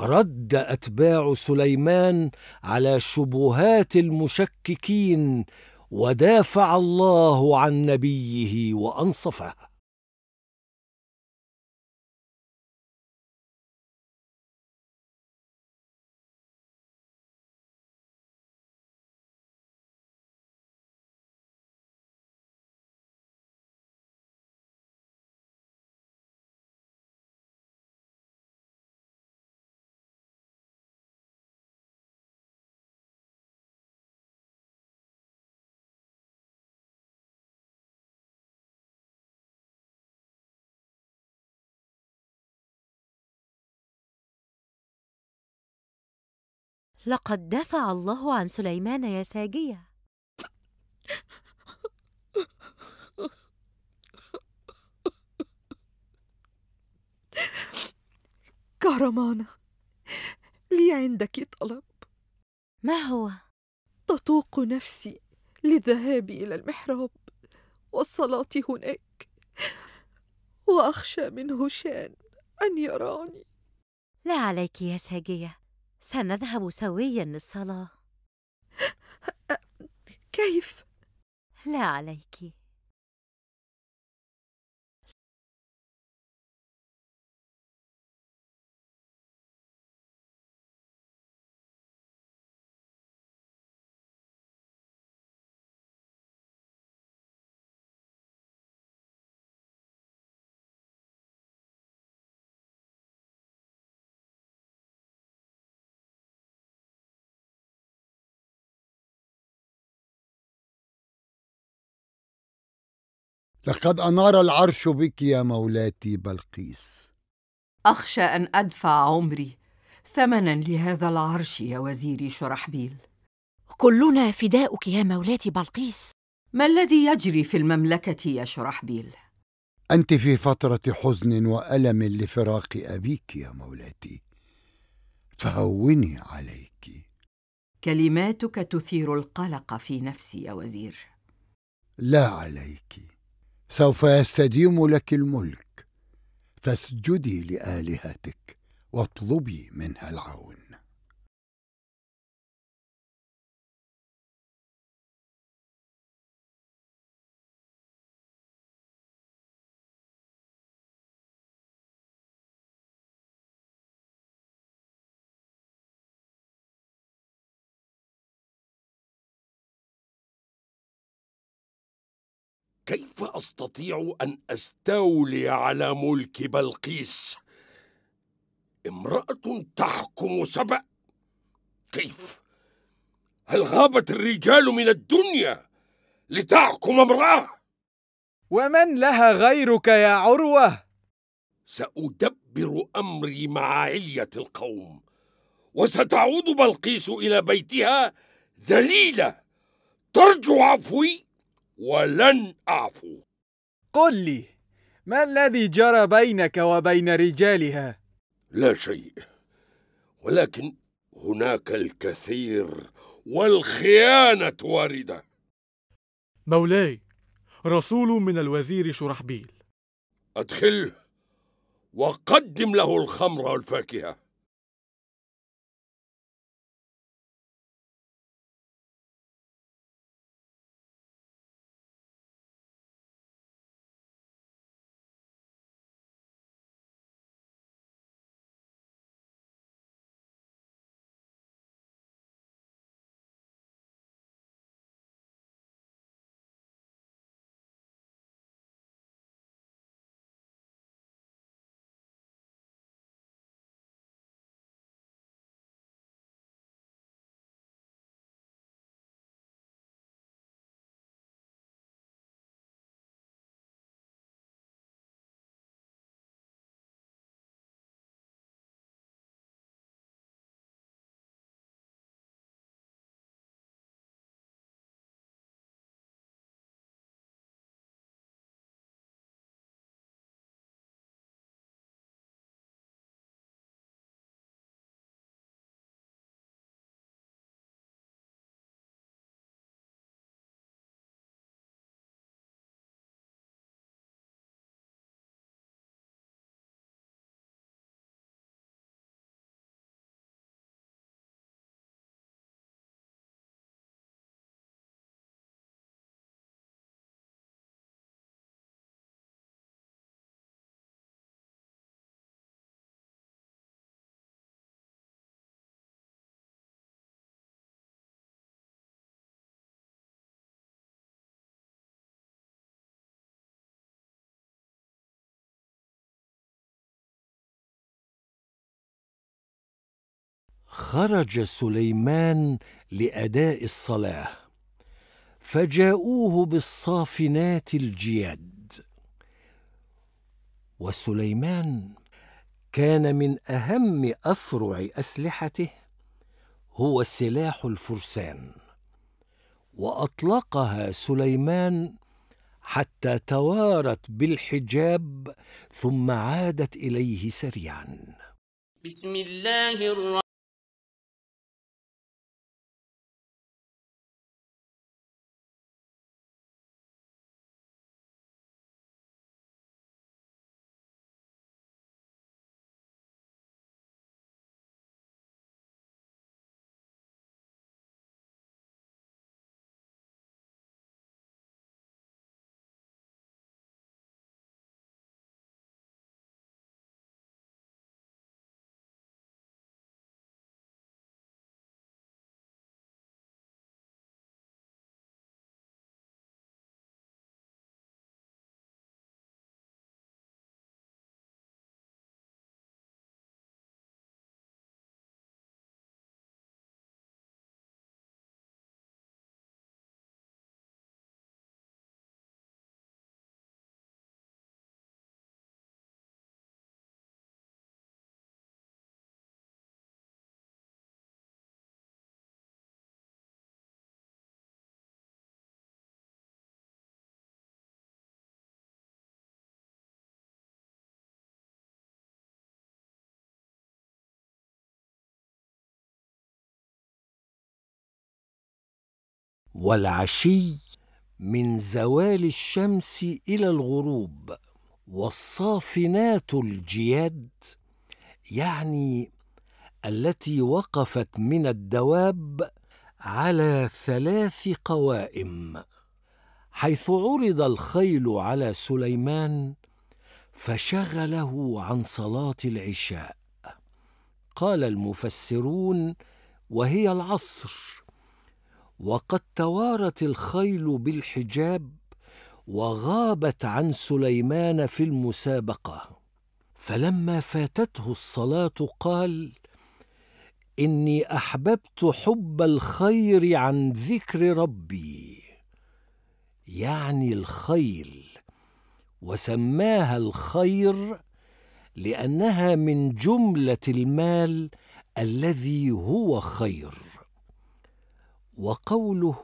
رد أتباع سليمان على شبهات المشككين ودافع الله عن نبيه وأنصفه لقد دفع الله عن سليمان يا ساجية كهرمانة لي عندك طلب ما هو؟ تطوق نفسي للذهاب إلى المحراب والصلاة هناك وأخشى من شان أن يراني لا عليك يا ساجية سنذهب سويا للصلاة كيف؟ لا عليك لقد أنار العرش بك يا مولاتي بلقيس أخشى أن أدفع عمري ثمنا لهذا العرش يا وزيري شرحبيل كلنا فداؤك يا مولاتي بلقيس ما الذي يجري في المملكة يا شرحبيل؟ أنت في فترة حزن وألم لفراق أبيك يا مولاتي فهوني عليك كلماتك تثير القلق في نفسي يا وزير لا عليكِ سوف يستديم لك الملك فاسجدي لالهتك واطلبي منها العون كيف أستطيع أن أستولي على ملك بلقيس؟ امرأة تحكم سبأ؟ كيف؟ هل غابت الرجال من الدنيا لتحكم امرأة؟ ومن لها غيرك يا عروة؟ سأدبر أمري مع علية القوم وستعود بلقيس إلى بيتها ذليلة ترجو عفوي ولن أعفو قل لي ما الذي جرى بينك وبين رجالها؟ لا شيء ولكن هناك الكثير والخيانة واردة مولاي رسول من الوزير شرحبيل أدخله وقدم له الخمر والفاكهة خرج سليمان لاداء الصلاه فجاءوه بالصافنات الجياد وسليمان كان من اهم افرع اسلحته هو سلاح الفرسان واطلقها سليمان حتى توارت بالحجاب ثم عادت اليه سريعا بسم الله الرحمن والعشي من زوال الشمس الى الغروب والصافنات الجياد يعني التي وقفت من الدواب على ثلاث قوائم حيث عرض الخيل على سليمان فشغله عن صلاه العشاء قال المفسرون وهي العصر وقد توارت الخيل بالحجاب وغابت عن سليمان في المسابقه فلما فاتته الصلاه قال اني احببت حب الخير عن ذكر ربي يعني الخيل وسماها الخير لانها من جمله المال الذي هو خير وقوله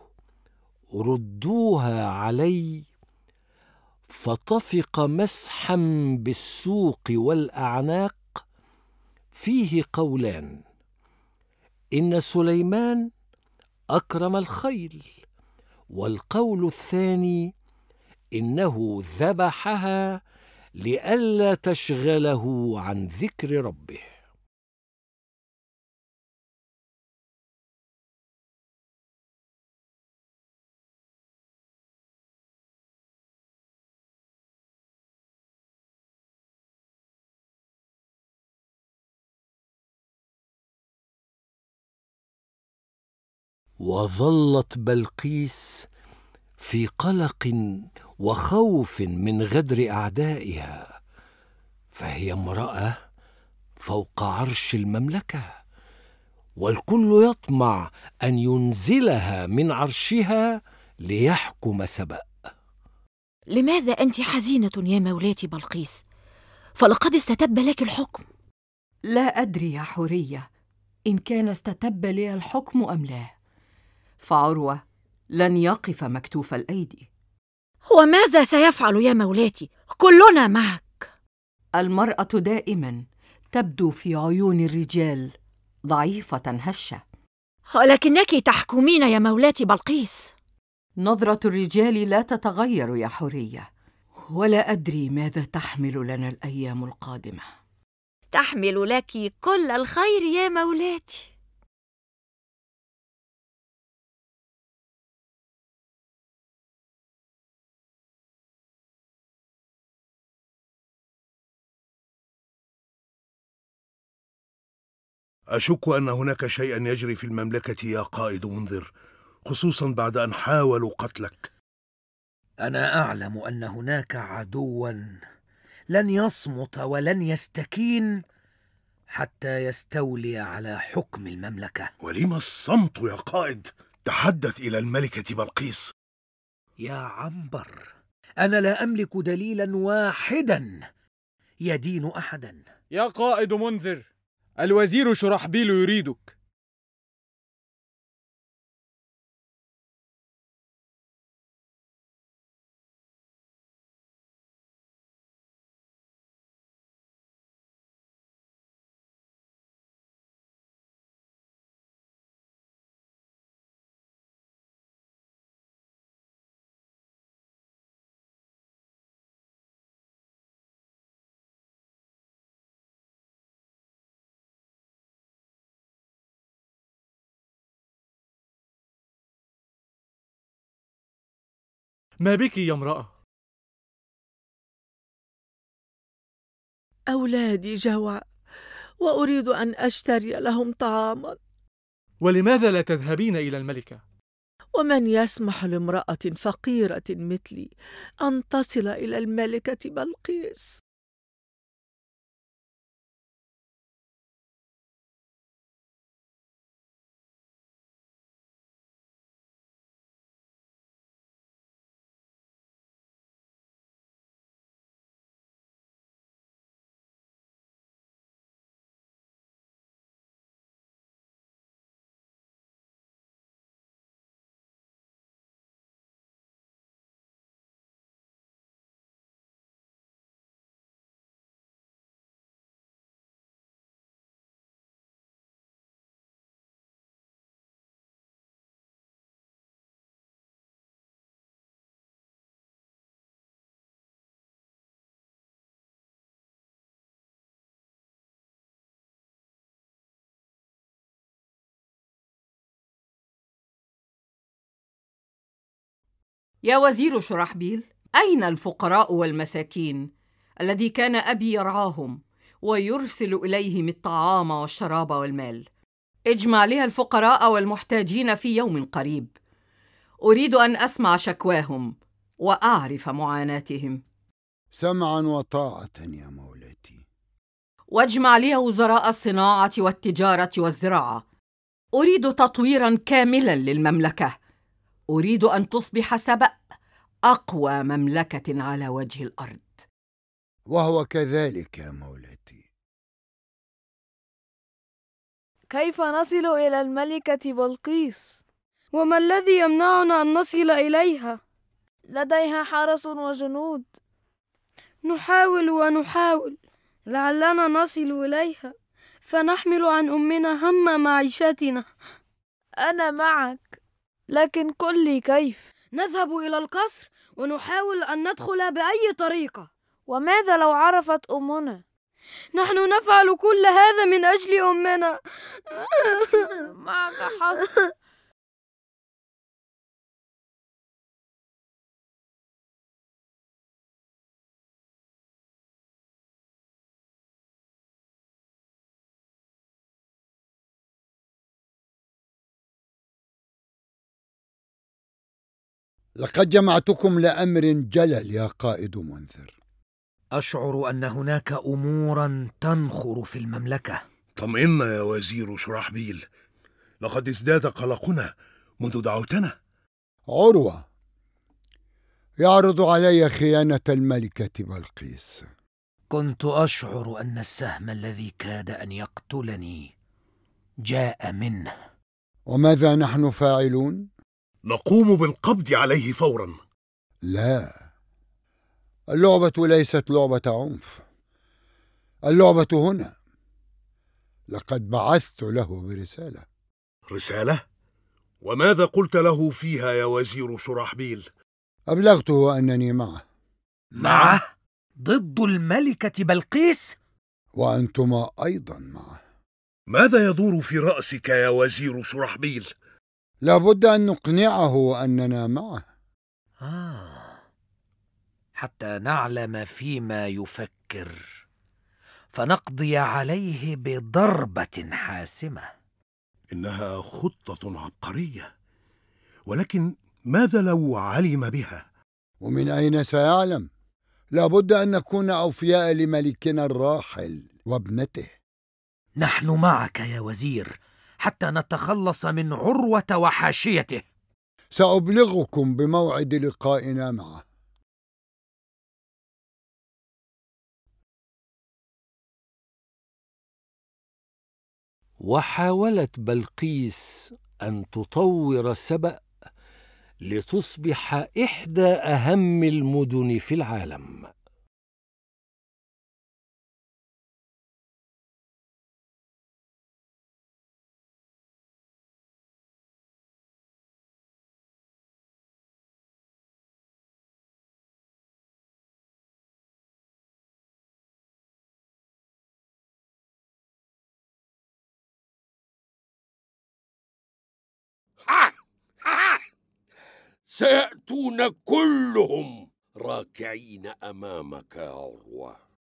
ردوها علي فطفق مسحا بالسوق والاعناق فيه قولان ان سليمان اكرم الخيل والقول الثاني انه ذبحها لئلا تشغله عن ذكر ربه وظلت بلقيس في قلق وخوف من غدر اعدائها فهي امراه فوق عرش المملكه والكل يطمع ان ينزلها من عرشها ليحكم سبأ لماذا انت حزينه يا مولاتي بلقيس فلقد استتب لك الحكم لا ادري يا حوريه ان كان استتب لي الحكم ام لا فعروة لن يقف مكتوف الأيدي وماذا سيفعل يا مولاتي؟ كلنا معك المرأة دائما تبدو في عيون الرجال ضعيفة هشة ولكنك تحكمين يا مولاتي بلقيس نظرة الرجال لا تتغير يا حرية ولا أدري ماذا تحمل لنا الأيام القادمة تحمل لك كل الخير يا مولاتي أشك أن هناك شيئا يجري في المملكة يا قائد منذر خصوصا بعد أن حاولوا قتلك أنا أعلم أن هناك عدوا لن يصمت ولن يستكين حتى يستولي على حكم المملكة ولم الصمت يا قائد؟ تحدث إلى الملكة بلقيس يا عنبر أنا لا أملك دليلا واحدا يدين أحدا يا قائد منذر الوزير شرحبيل يريدك ما بك يا امرأة؟ أولادي جوع وأريد أن أشتري لهم طعاما ولماذا لا تذهبين إلى الملكة؟ ومن يسمح لامرأة فقيرة مثلي أن تصل إلى الملكة بلقيس؟ يا وزير شرحبيل اين الفقراء والمساكين الذي كان ابي يرعاهم ويرسل اليهم الطعام والشراب والمال اجمع لي الفقراء والمحتاجين في يوم قريب اريد ان اسمع شكواهم واعرف معاناتهم سمعا وطاعه يا مولاتي واجمع لي وزراء الصناعه والتجاره والزراعه اريد تطويرا كاملا للمملكه اريد ان تصبح سبا اقوى مملكه على وجه الارض وهو كذلك يا مولاتي كيف نصل الى الملكه بلقيس وما الذي يمنعنا ان نصل اليها لديها حرس وجنود نحاول ونحاول لعلنا نصل اليها فنحمل عن امنا هم معيشتنا انا معك لكن قل لي كيف نذهب إلى القصر ونحاول أن ندخل بأي طريقة وماذا لو عرفت أمنا؟ نحن نفعل كل هذا من أجل أمنا معك حق لقد جمعتكم لامر جلل يا قائد منذر اشعر ان هناك امورا تنخر في المملكه طمئنا يا وزير شرحبيل لقد ازداد قلقنا منذ دعوتنا عروه يعرض علي خيانه الملكه بلقيس كنت اشعر ان السهم الذي كاد ان يقتلني جاء منه وماذا نحن فاعلون نقوم بالقبض عليه فورا لا اللعبة ليست لعبة عنف اللعبة هنا لقد بعثت له برسالة رسالة؟ وماذا قلت له فيها يا وزير شرحبيل؟ أبلغته أنني معه معه؟ ضد الملكة بلقيس؟ وأنتما أيضا معه ماذا يدور في رأسك يا وزير شرحبيل؟ لابد أن نقنعه أننا معه آه حتى نعلم فيما يفكر فنقضي عليه بضربة حاسمة إنها خطة عبقرية ولكن ماذا لو علم بها؟ ومن أين سيعلم؟ لابد أن نكون أوفياء لملكنا الراحل وابنته نحن معك يا وزير حتى نتخلص من عروة وحاشيته سأبلغكم بموعد لقائنا معه وحاولت بلقيس أن تطور سبأ لتصبح إحدى أهم المدن في العالم سيأتون كلهم راكعين أمامك يا عروة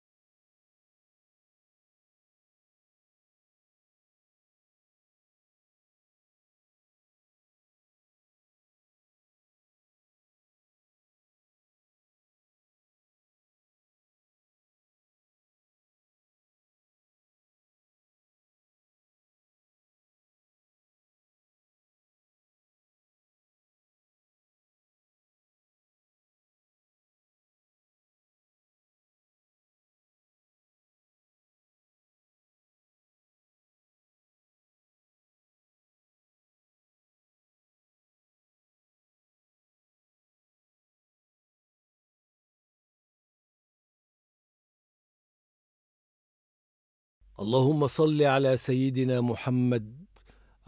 اللهم صل على سيدنا محمد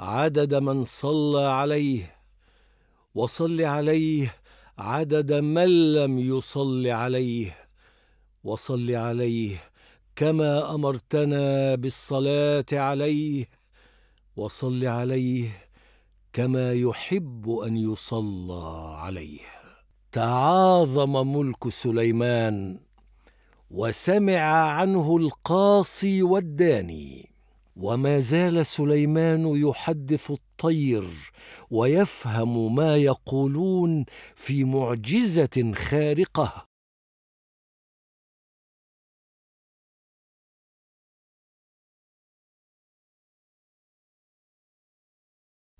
عدد من صلى عليه وصل عليه عدد من لم يصل عليه وصل عليه كما امرتنا بالصلاه عليه وصل عليه كما يحب ان يصلى عليه تعاظم ملك سليمان وسمع عنه القاصي والداني وما زال سليمان يحدث الطير ويفهم ما يقولون في معجزه خارقه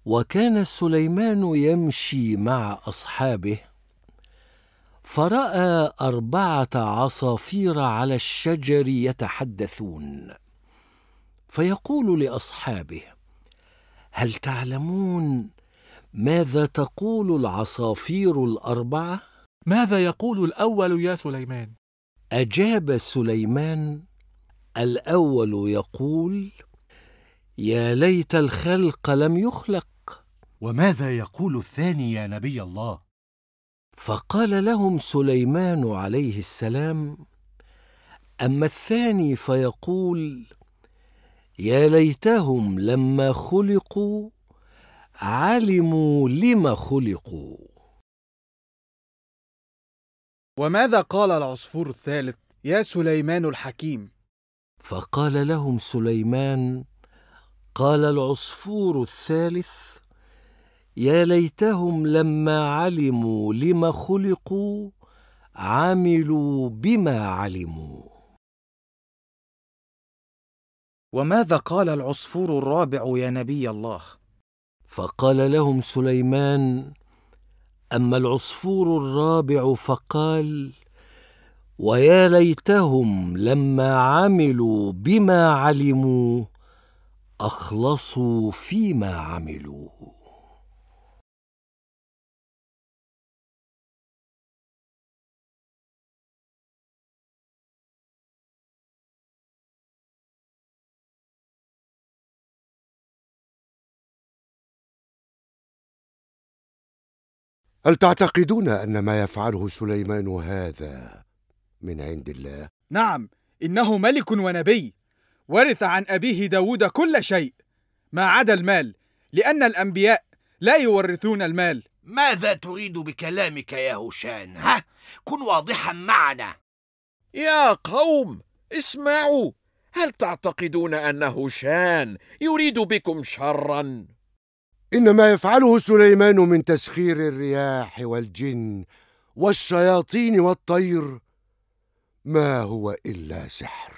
وكان سليمان يمشي مع اصحابه فراى اربعه عصافير على الشجر يتحدثون فيقول لاصحابه هل تعلمون ماذا تقول العصافير الاربعه ماذا يقول الاول يا سليمان اجاب سليمان الاول يقول يا ليت الخلق لم يخلق وماذا يقول الثاني يا نبي الله فقال لهم سليمان عليه السلام اما الثاني فيقول يا ليتهم لما خلقوا علموا لم خلقوا وماذا قال العصفور الثالث يا سليمان الحكيم فقال لهم سليمان قال العصفور الثالث يا ليتهم لما علموا لما خلقوا عملوا بما علموا وماذا قال العصفور الرابع يا نبي الله فقال لهم سليمان اما العصفور الرابع فقال ويا ليتهم لما عملوا بما علموا اخلصوا فيما عملوا هل تعتقدون أن ما يفعله سليمان هذا من عند الله؟ نعم إنه ملك ونبي ورث عن أبيه داود كل شيء ما عدا المال لأن الأنبياء لا يورثون المال ماذا تريد بكلامك يا هشان؟ ها؟ كن واضحا معنا يا قوم اسمعوا هل تعتقدون أن هشان يريد بكم شرا إن ما يفعله سليمان من تسخير الرياح والجن والشياطين والطير ما هو إلا سحر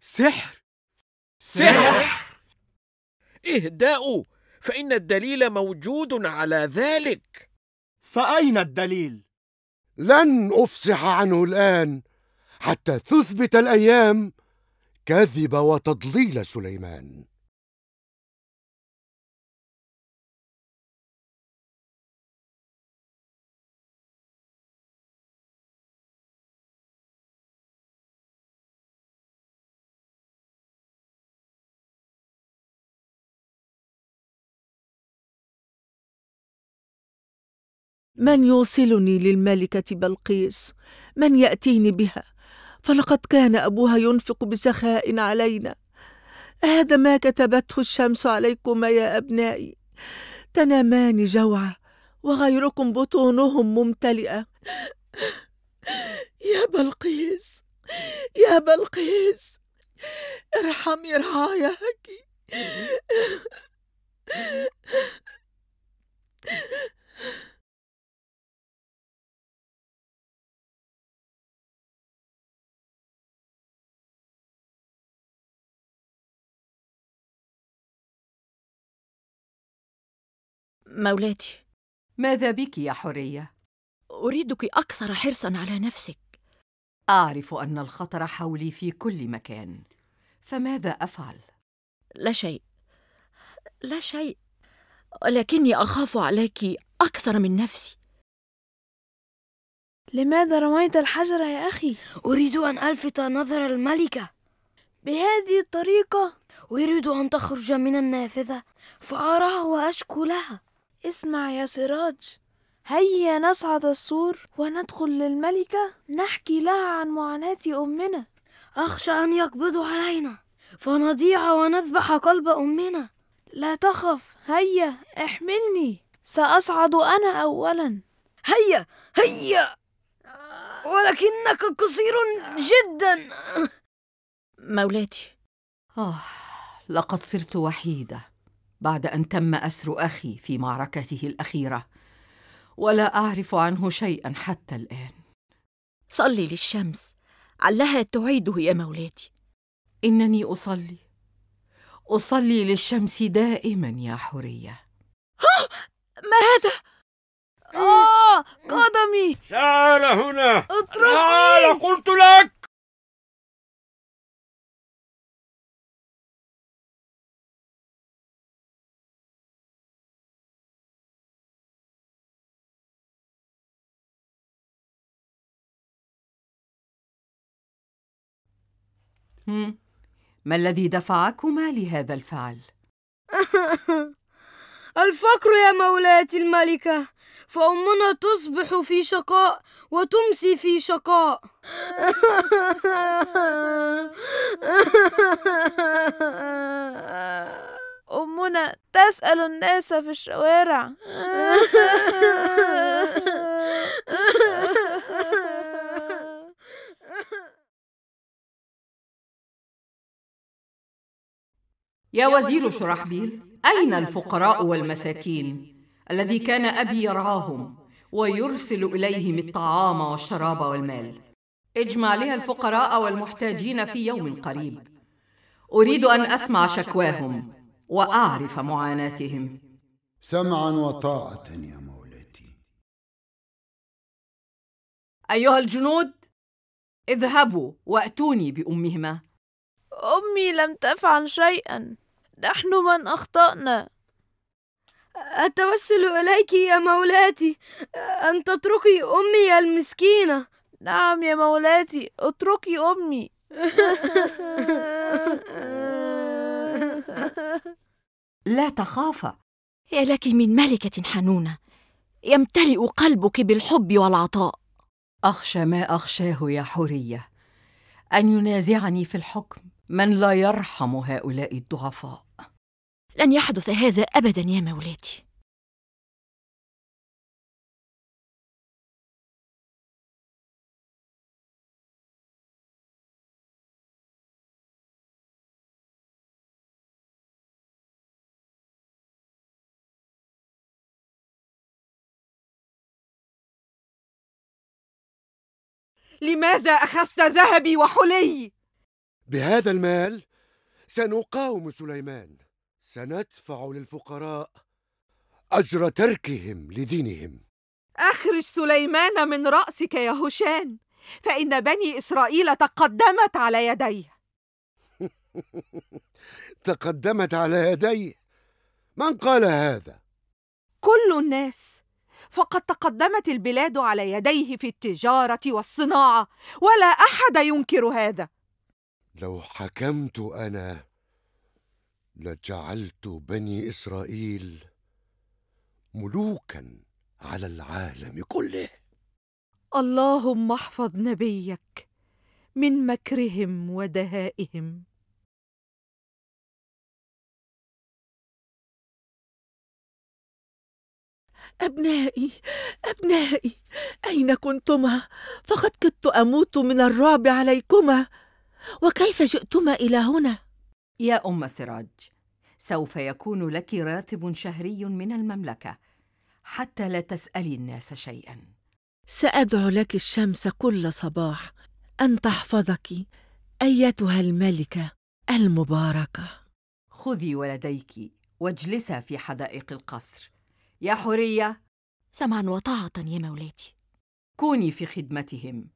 سحر سحر اهدأوا فإن الدليل موجود على ذلك فأين الدليل؟ لن أفصح عنه الآن حتى تثبت الأيام كذب وتضليل سليمان من يوصلني للملكة بلقيس من يأتيني بها فلقد كان أبوها ينفق بسخاء علينا هذا ما كتبته الشمس عليكما يا أبنائي تنامان جوعا وغيركم بطونهم ممتلئة يا بلقيس يا بلقيس ارحمي رعاياك مولاتي ماذا بك يا حرية؟ أريدك أكثر حرصاً على نفسك أعرف أن الخطر حولي في كل مكان فماذا أفعل؟ لا شيء لا شيء ولكني أخاف عليك أكثر من نفسي لماذا رميت الحجر يا أخي؟ أريد أن ألفت نظر الملكة بهذه الطريقة؟ أريد أن تخرج من النافذة فأراها وأشكو لها اسمع يا سراج هيا نصعد السور وندخل للملكة نحكي لها عن معاناة أمنا أخشى أن يقبضوا علينا فنضيع ونذبح قلب أمنا لا تخف هيا احملني سأصعد أنا أولا هيا هيا ولكنك قصير جدا مولاتي آه لقد صرت وحيدة بعد ان تم اسر اخي في معركته الاخيره ولا اعرف عنه شيئا حتى الان صلي للشمس علها تعيده يا مولاتي انني اصلي اصلي للشمس دائما يا حوريه ما هذا إيه. آه قدمي تعال هنا اتركني تعال قلت لك ما الذي دفعكما لهذا الفعل؟ الفقر يا مولاتي الملكة فأمنا تصبح في شقاء وتمسي في شقاء أمنا تسأل الناس في الشوارع يا وزير شرحبيل أين الفقراء والمساكين الذي كان أبي يرعاهم ويرسل إليهم الطعام والشراب والمال اجمع لي الفقراء والمحتاجين في يوم قريب أريد أن أسمع شكواهم وأعرف معاناتهم سمعا وطاعة يا مولاتي أيها الجنود اذهبوا وأتوني بأمهما أمي لم تفعل شيئا نحن من أخطأنا أتوسل إليك يا مولاتي أن تتركي أمي المسكينة نعم يا مولاتي اتركي أمي لا تخافا يا لك من ملكة حنونة يمتلئ قلبك بالحب والعطاء أخشى ما أخشاه يا حورية أن ينازعني في الحكم من لا يرحم هؤلاء الضعفاء لن يحدث هذا أبدا يا مولاتي لماذا أخذت ذهبي وحلي؟ بهذا المال سنقاوم سليمان سندفع للفقراء أجر تركهم لدينهم أخرج سليمان من رأسك يا هشام فإن بني إسرائيل تقدمت على يديه تقدمت على يديه من قال هذا؟ كل الناس فقد تقدمت البلاد على يديه في التجارة والصناعة ولا أحد ينكر هذا لو حكمت أنا لجعلت بني اسرائيل ملوكا على العالم كله اللهم احفظ نبيك من مكرهم ودهائهم أبنائي أبنائي أين كنتما؟ فقد كدت أموت من الرعب عليكما وكيف جئتما إلى هنا؟ يا ام سراج سوف يكون لك راتب شهري من المملكه حتى لا تسالي الناس شيئا سادعو لك الشمس كل صباح ان تحفظك ايتها الملكه المباركه خذي ولديك واجلسا في حدائق القصر يا حوريه سمعا وطاعه يا مولاتي كوني في خدمتهم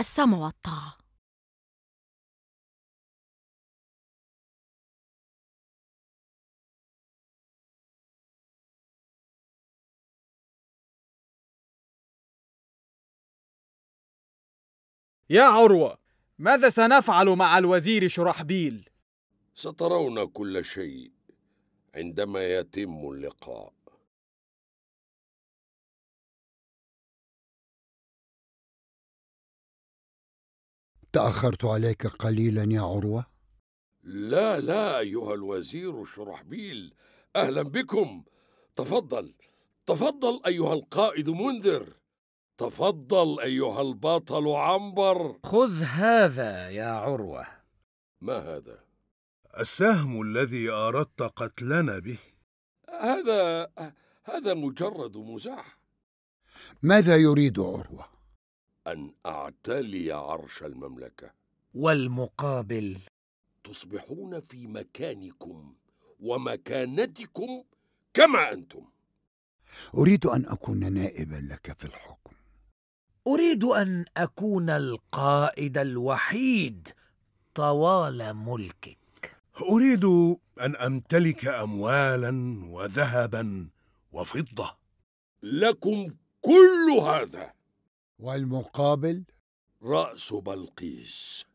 السمع والطاعه يا عروة ماذا سنفعل مع الوزير شرحبيل؟ سترون كل شيء عندما يتم اللقاء تأخرت عليك قليلا يا عروة؟ لا لا أيها الوزير شرحبيل أهلا بكم تفضل تفضل أيها القائد منذر تفضل أيها البطل عنبر خذ هذا يا عروة ما هذا؟ السهم الذي أردت قتلنا به هذا هذا مجرد مزاح ماذا يريد عروة؟ أن أعتلي عرش المملكة والمقابل تصبحون في مكانكم ومكانتكم كما أنتم أريد أن أكون نائبا لك في الحكم اريد ان اكون القائد الوحيد طوال ملكك اريد ان امتلك اموالا وذهبا وفضه لكم كل هذا والمقابل راس بلقيس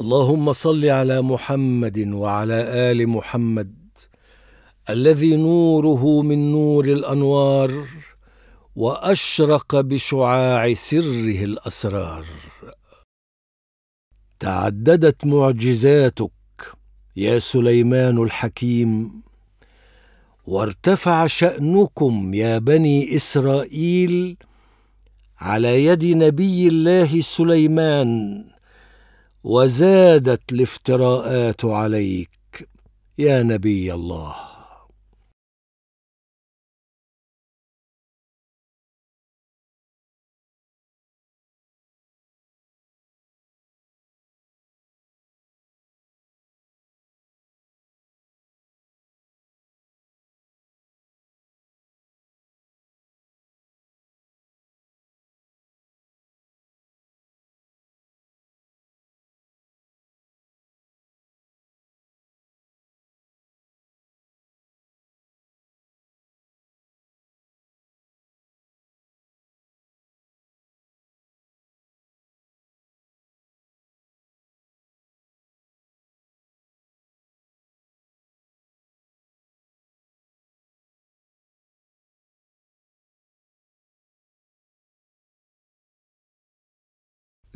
اللهم صل على محمد وعلى ال محمد الذي نوره من نور الانوار واشرق بشعاع سره الاسرار تعددت معجزاتك يا سليمان الحكيم وارتفع شانكم يا بني اسرائيل على يد نبي الله سليمان وزادت الافتراءات عليك يا نبي الله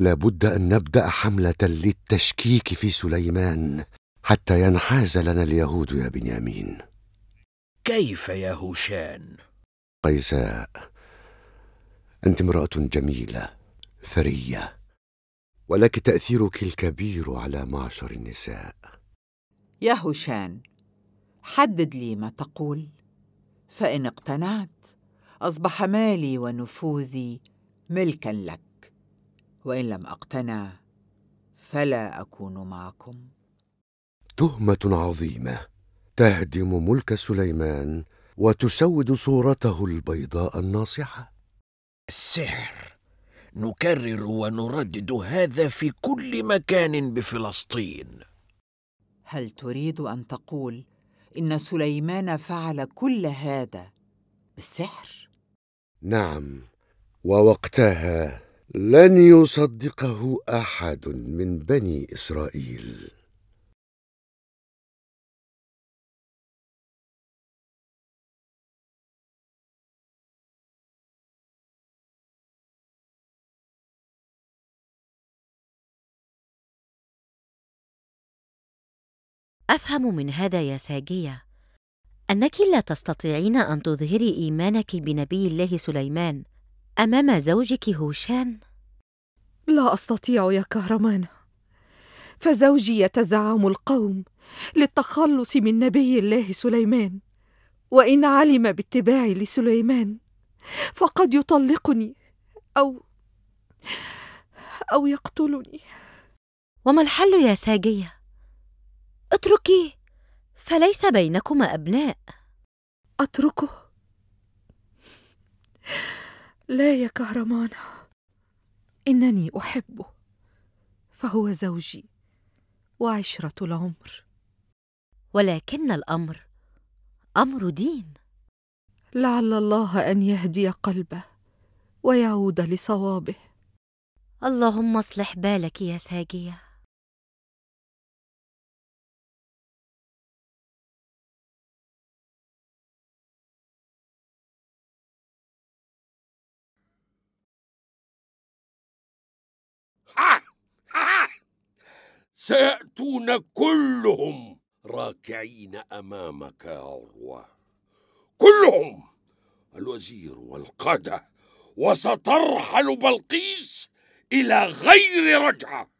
لابد ان نبدا حمله للتشكيك في سليمان حتى ينحاز لنا اليهود يا بنيامين كيف يا هوشان قيساء انت امراه جميله ثريه ولك تاثيرك الكبير على معشر النساء يا هوشان حدد لي ما تقول فان اقتنعت اصبح مالي ونفوذي ملكا لك وان لم اقتنع فلا اكون معكم تهمه عظيمه تهدم ملك سليمان وتسود صورته البيضاء الناصعه السحر نكرر ونردد هذا في كل مكان بفلسطين هل تريد ان تقول ان سليمان فعل كل هذا بالسحر نعم ووقتها لن يصدقه أحد من بني إسرائيل أفهم من هذا يا ساجية أنك لا تستطيعين أن تظهري إيمانك بنبي الله سليمان أمام زوجك هوشان؟ لا أستطيع يا كهرمان فزوجي يتزعم القوم للتخلص من نبي الله سليمان وإن علم باتباعي لسليمان فقد يطلقني أو أو يقتلني وما الحل يا ساجية؟ اتركيه فليس بينكما أبناء أتركه لا يا كهرمانة إنني أحبه فهو زوجي وعشرة العمر ولكن الأمر أمر دين لعل الله أن يهدي قلبه ويعود لصوابه اللهم اصلح بالك يا ساجيه سيأتون كلهم راكعين أمامك يا عروة كلهم الوزير والقادة وسترحل بلقيس إلى غير رجعة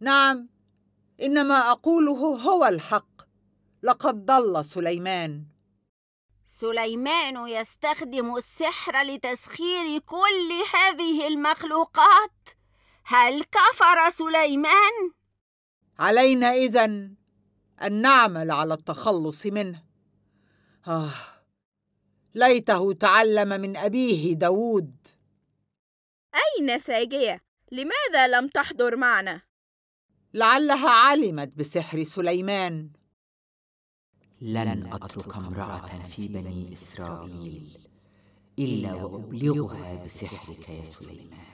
نعم ان ما اقوله هو الحق لقد ضل سليمان سليمان يستخدم السحر لتسخير كل هذه المخلوقات هل كفر سليمان علينا اذن ان نعمل على التخلص منه آه ليته تعلم من أبيه داوود أين ساجية؟ لماذا لم تحضر معنا؟ لعلها علمت بسحر سليمان لن اترك امراه في بني اسرائيل الا وابلغها بسحرك يا سليمان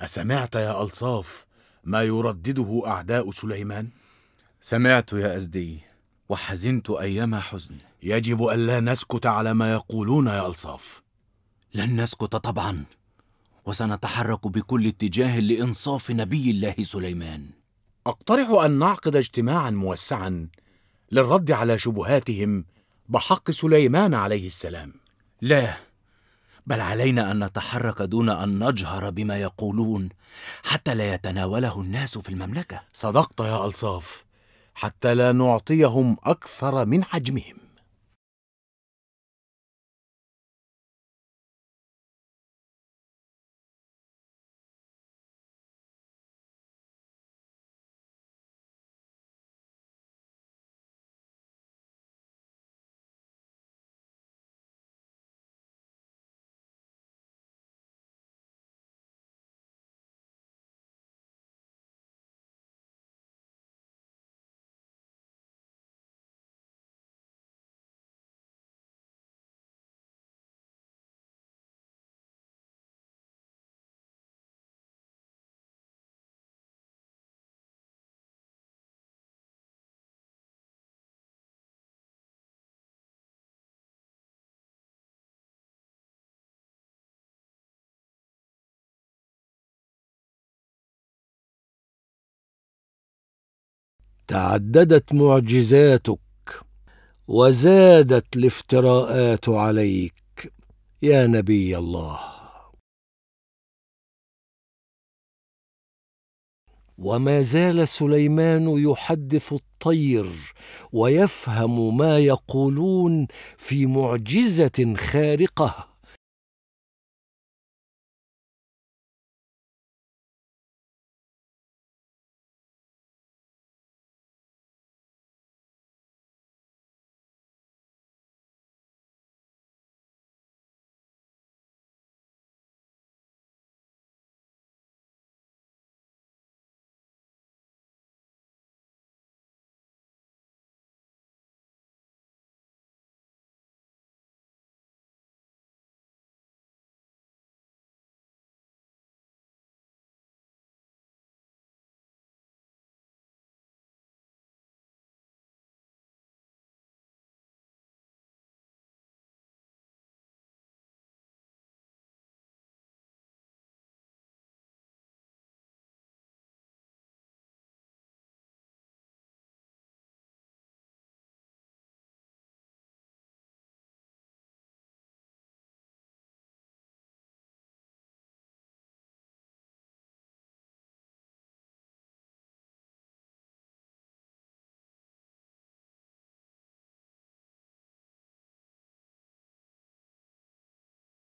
أسمعت يا ألصاف ما يردده أعداء سليمان؟ سمعت يا أزدي وحزنت أيما حزن يجب ألا نسكت على ما يقولون يا ألصاف لن نسكت طبعا وسنتحرك بكل اتجاه لإنصاف نبي الله سليمان أقترح أن نعقد اجتماعا موسعا للرد على شبهاتهم بحق سليمان عليه السلام لا بل علينا ان نتحرك دون ان نجهر بما يقولون حتى لا يتناوله الناس في المملكه صدقت يا الصاف حتى لا نعطيهم اكثر من حجمهم تعددت معجزاتك وزادت الافتراءات عليك يا نبي الله وما زال سليمان يحدث الطير ويفهم ما يقولون في معجزه خارقه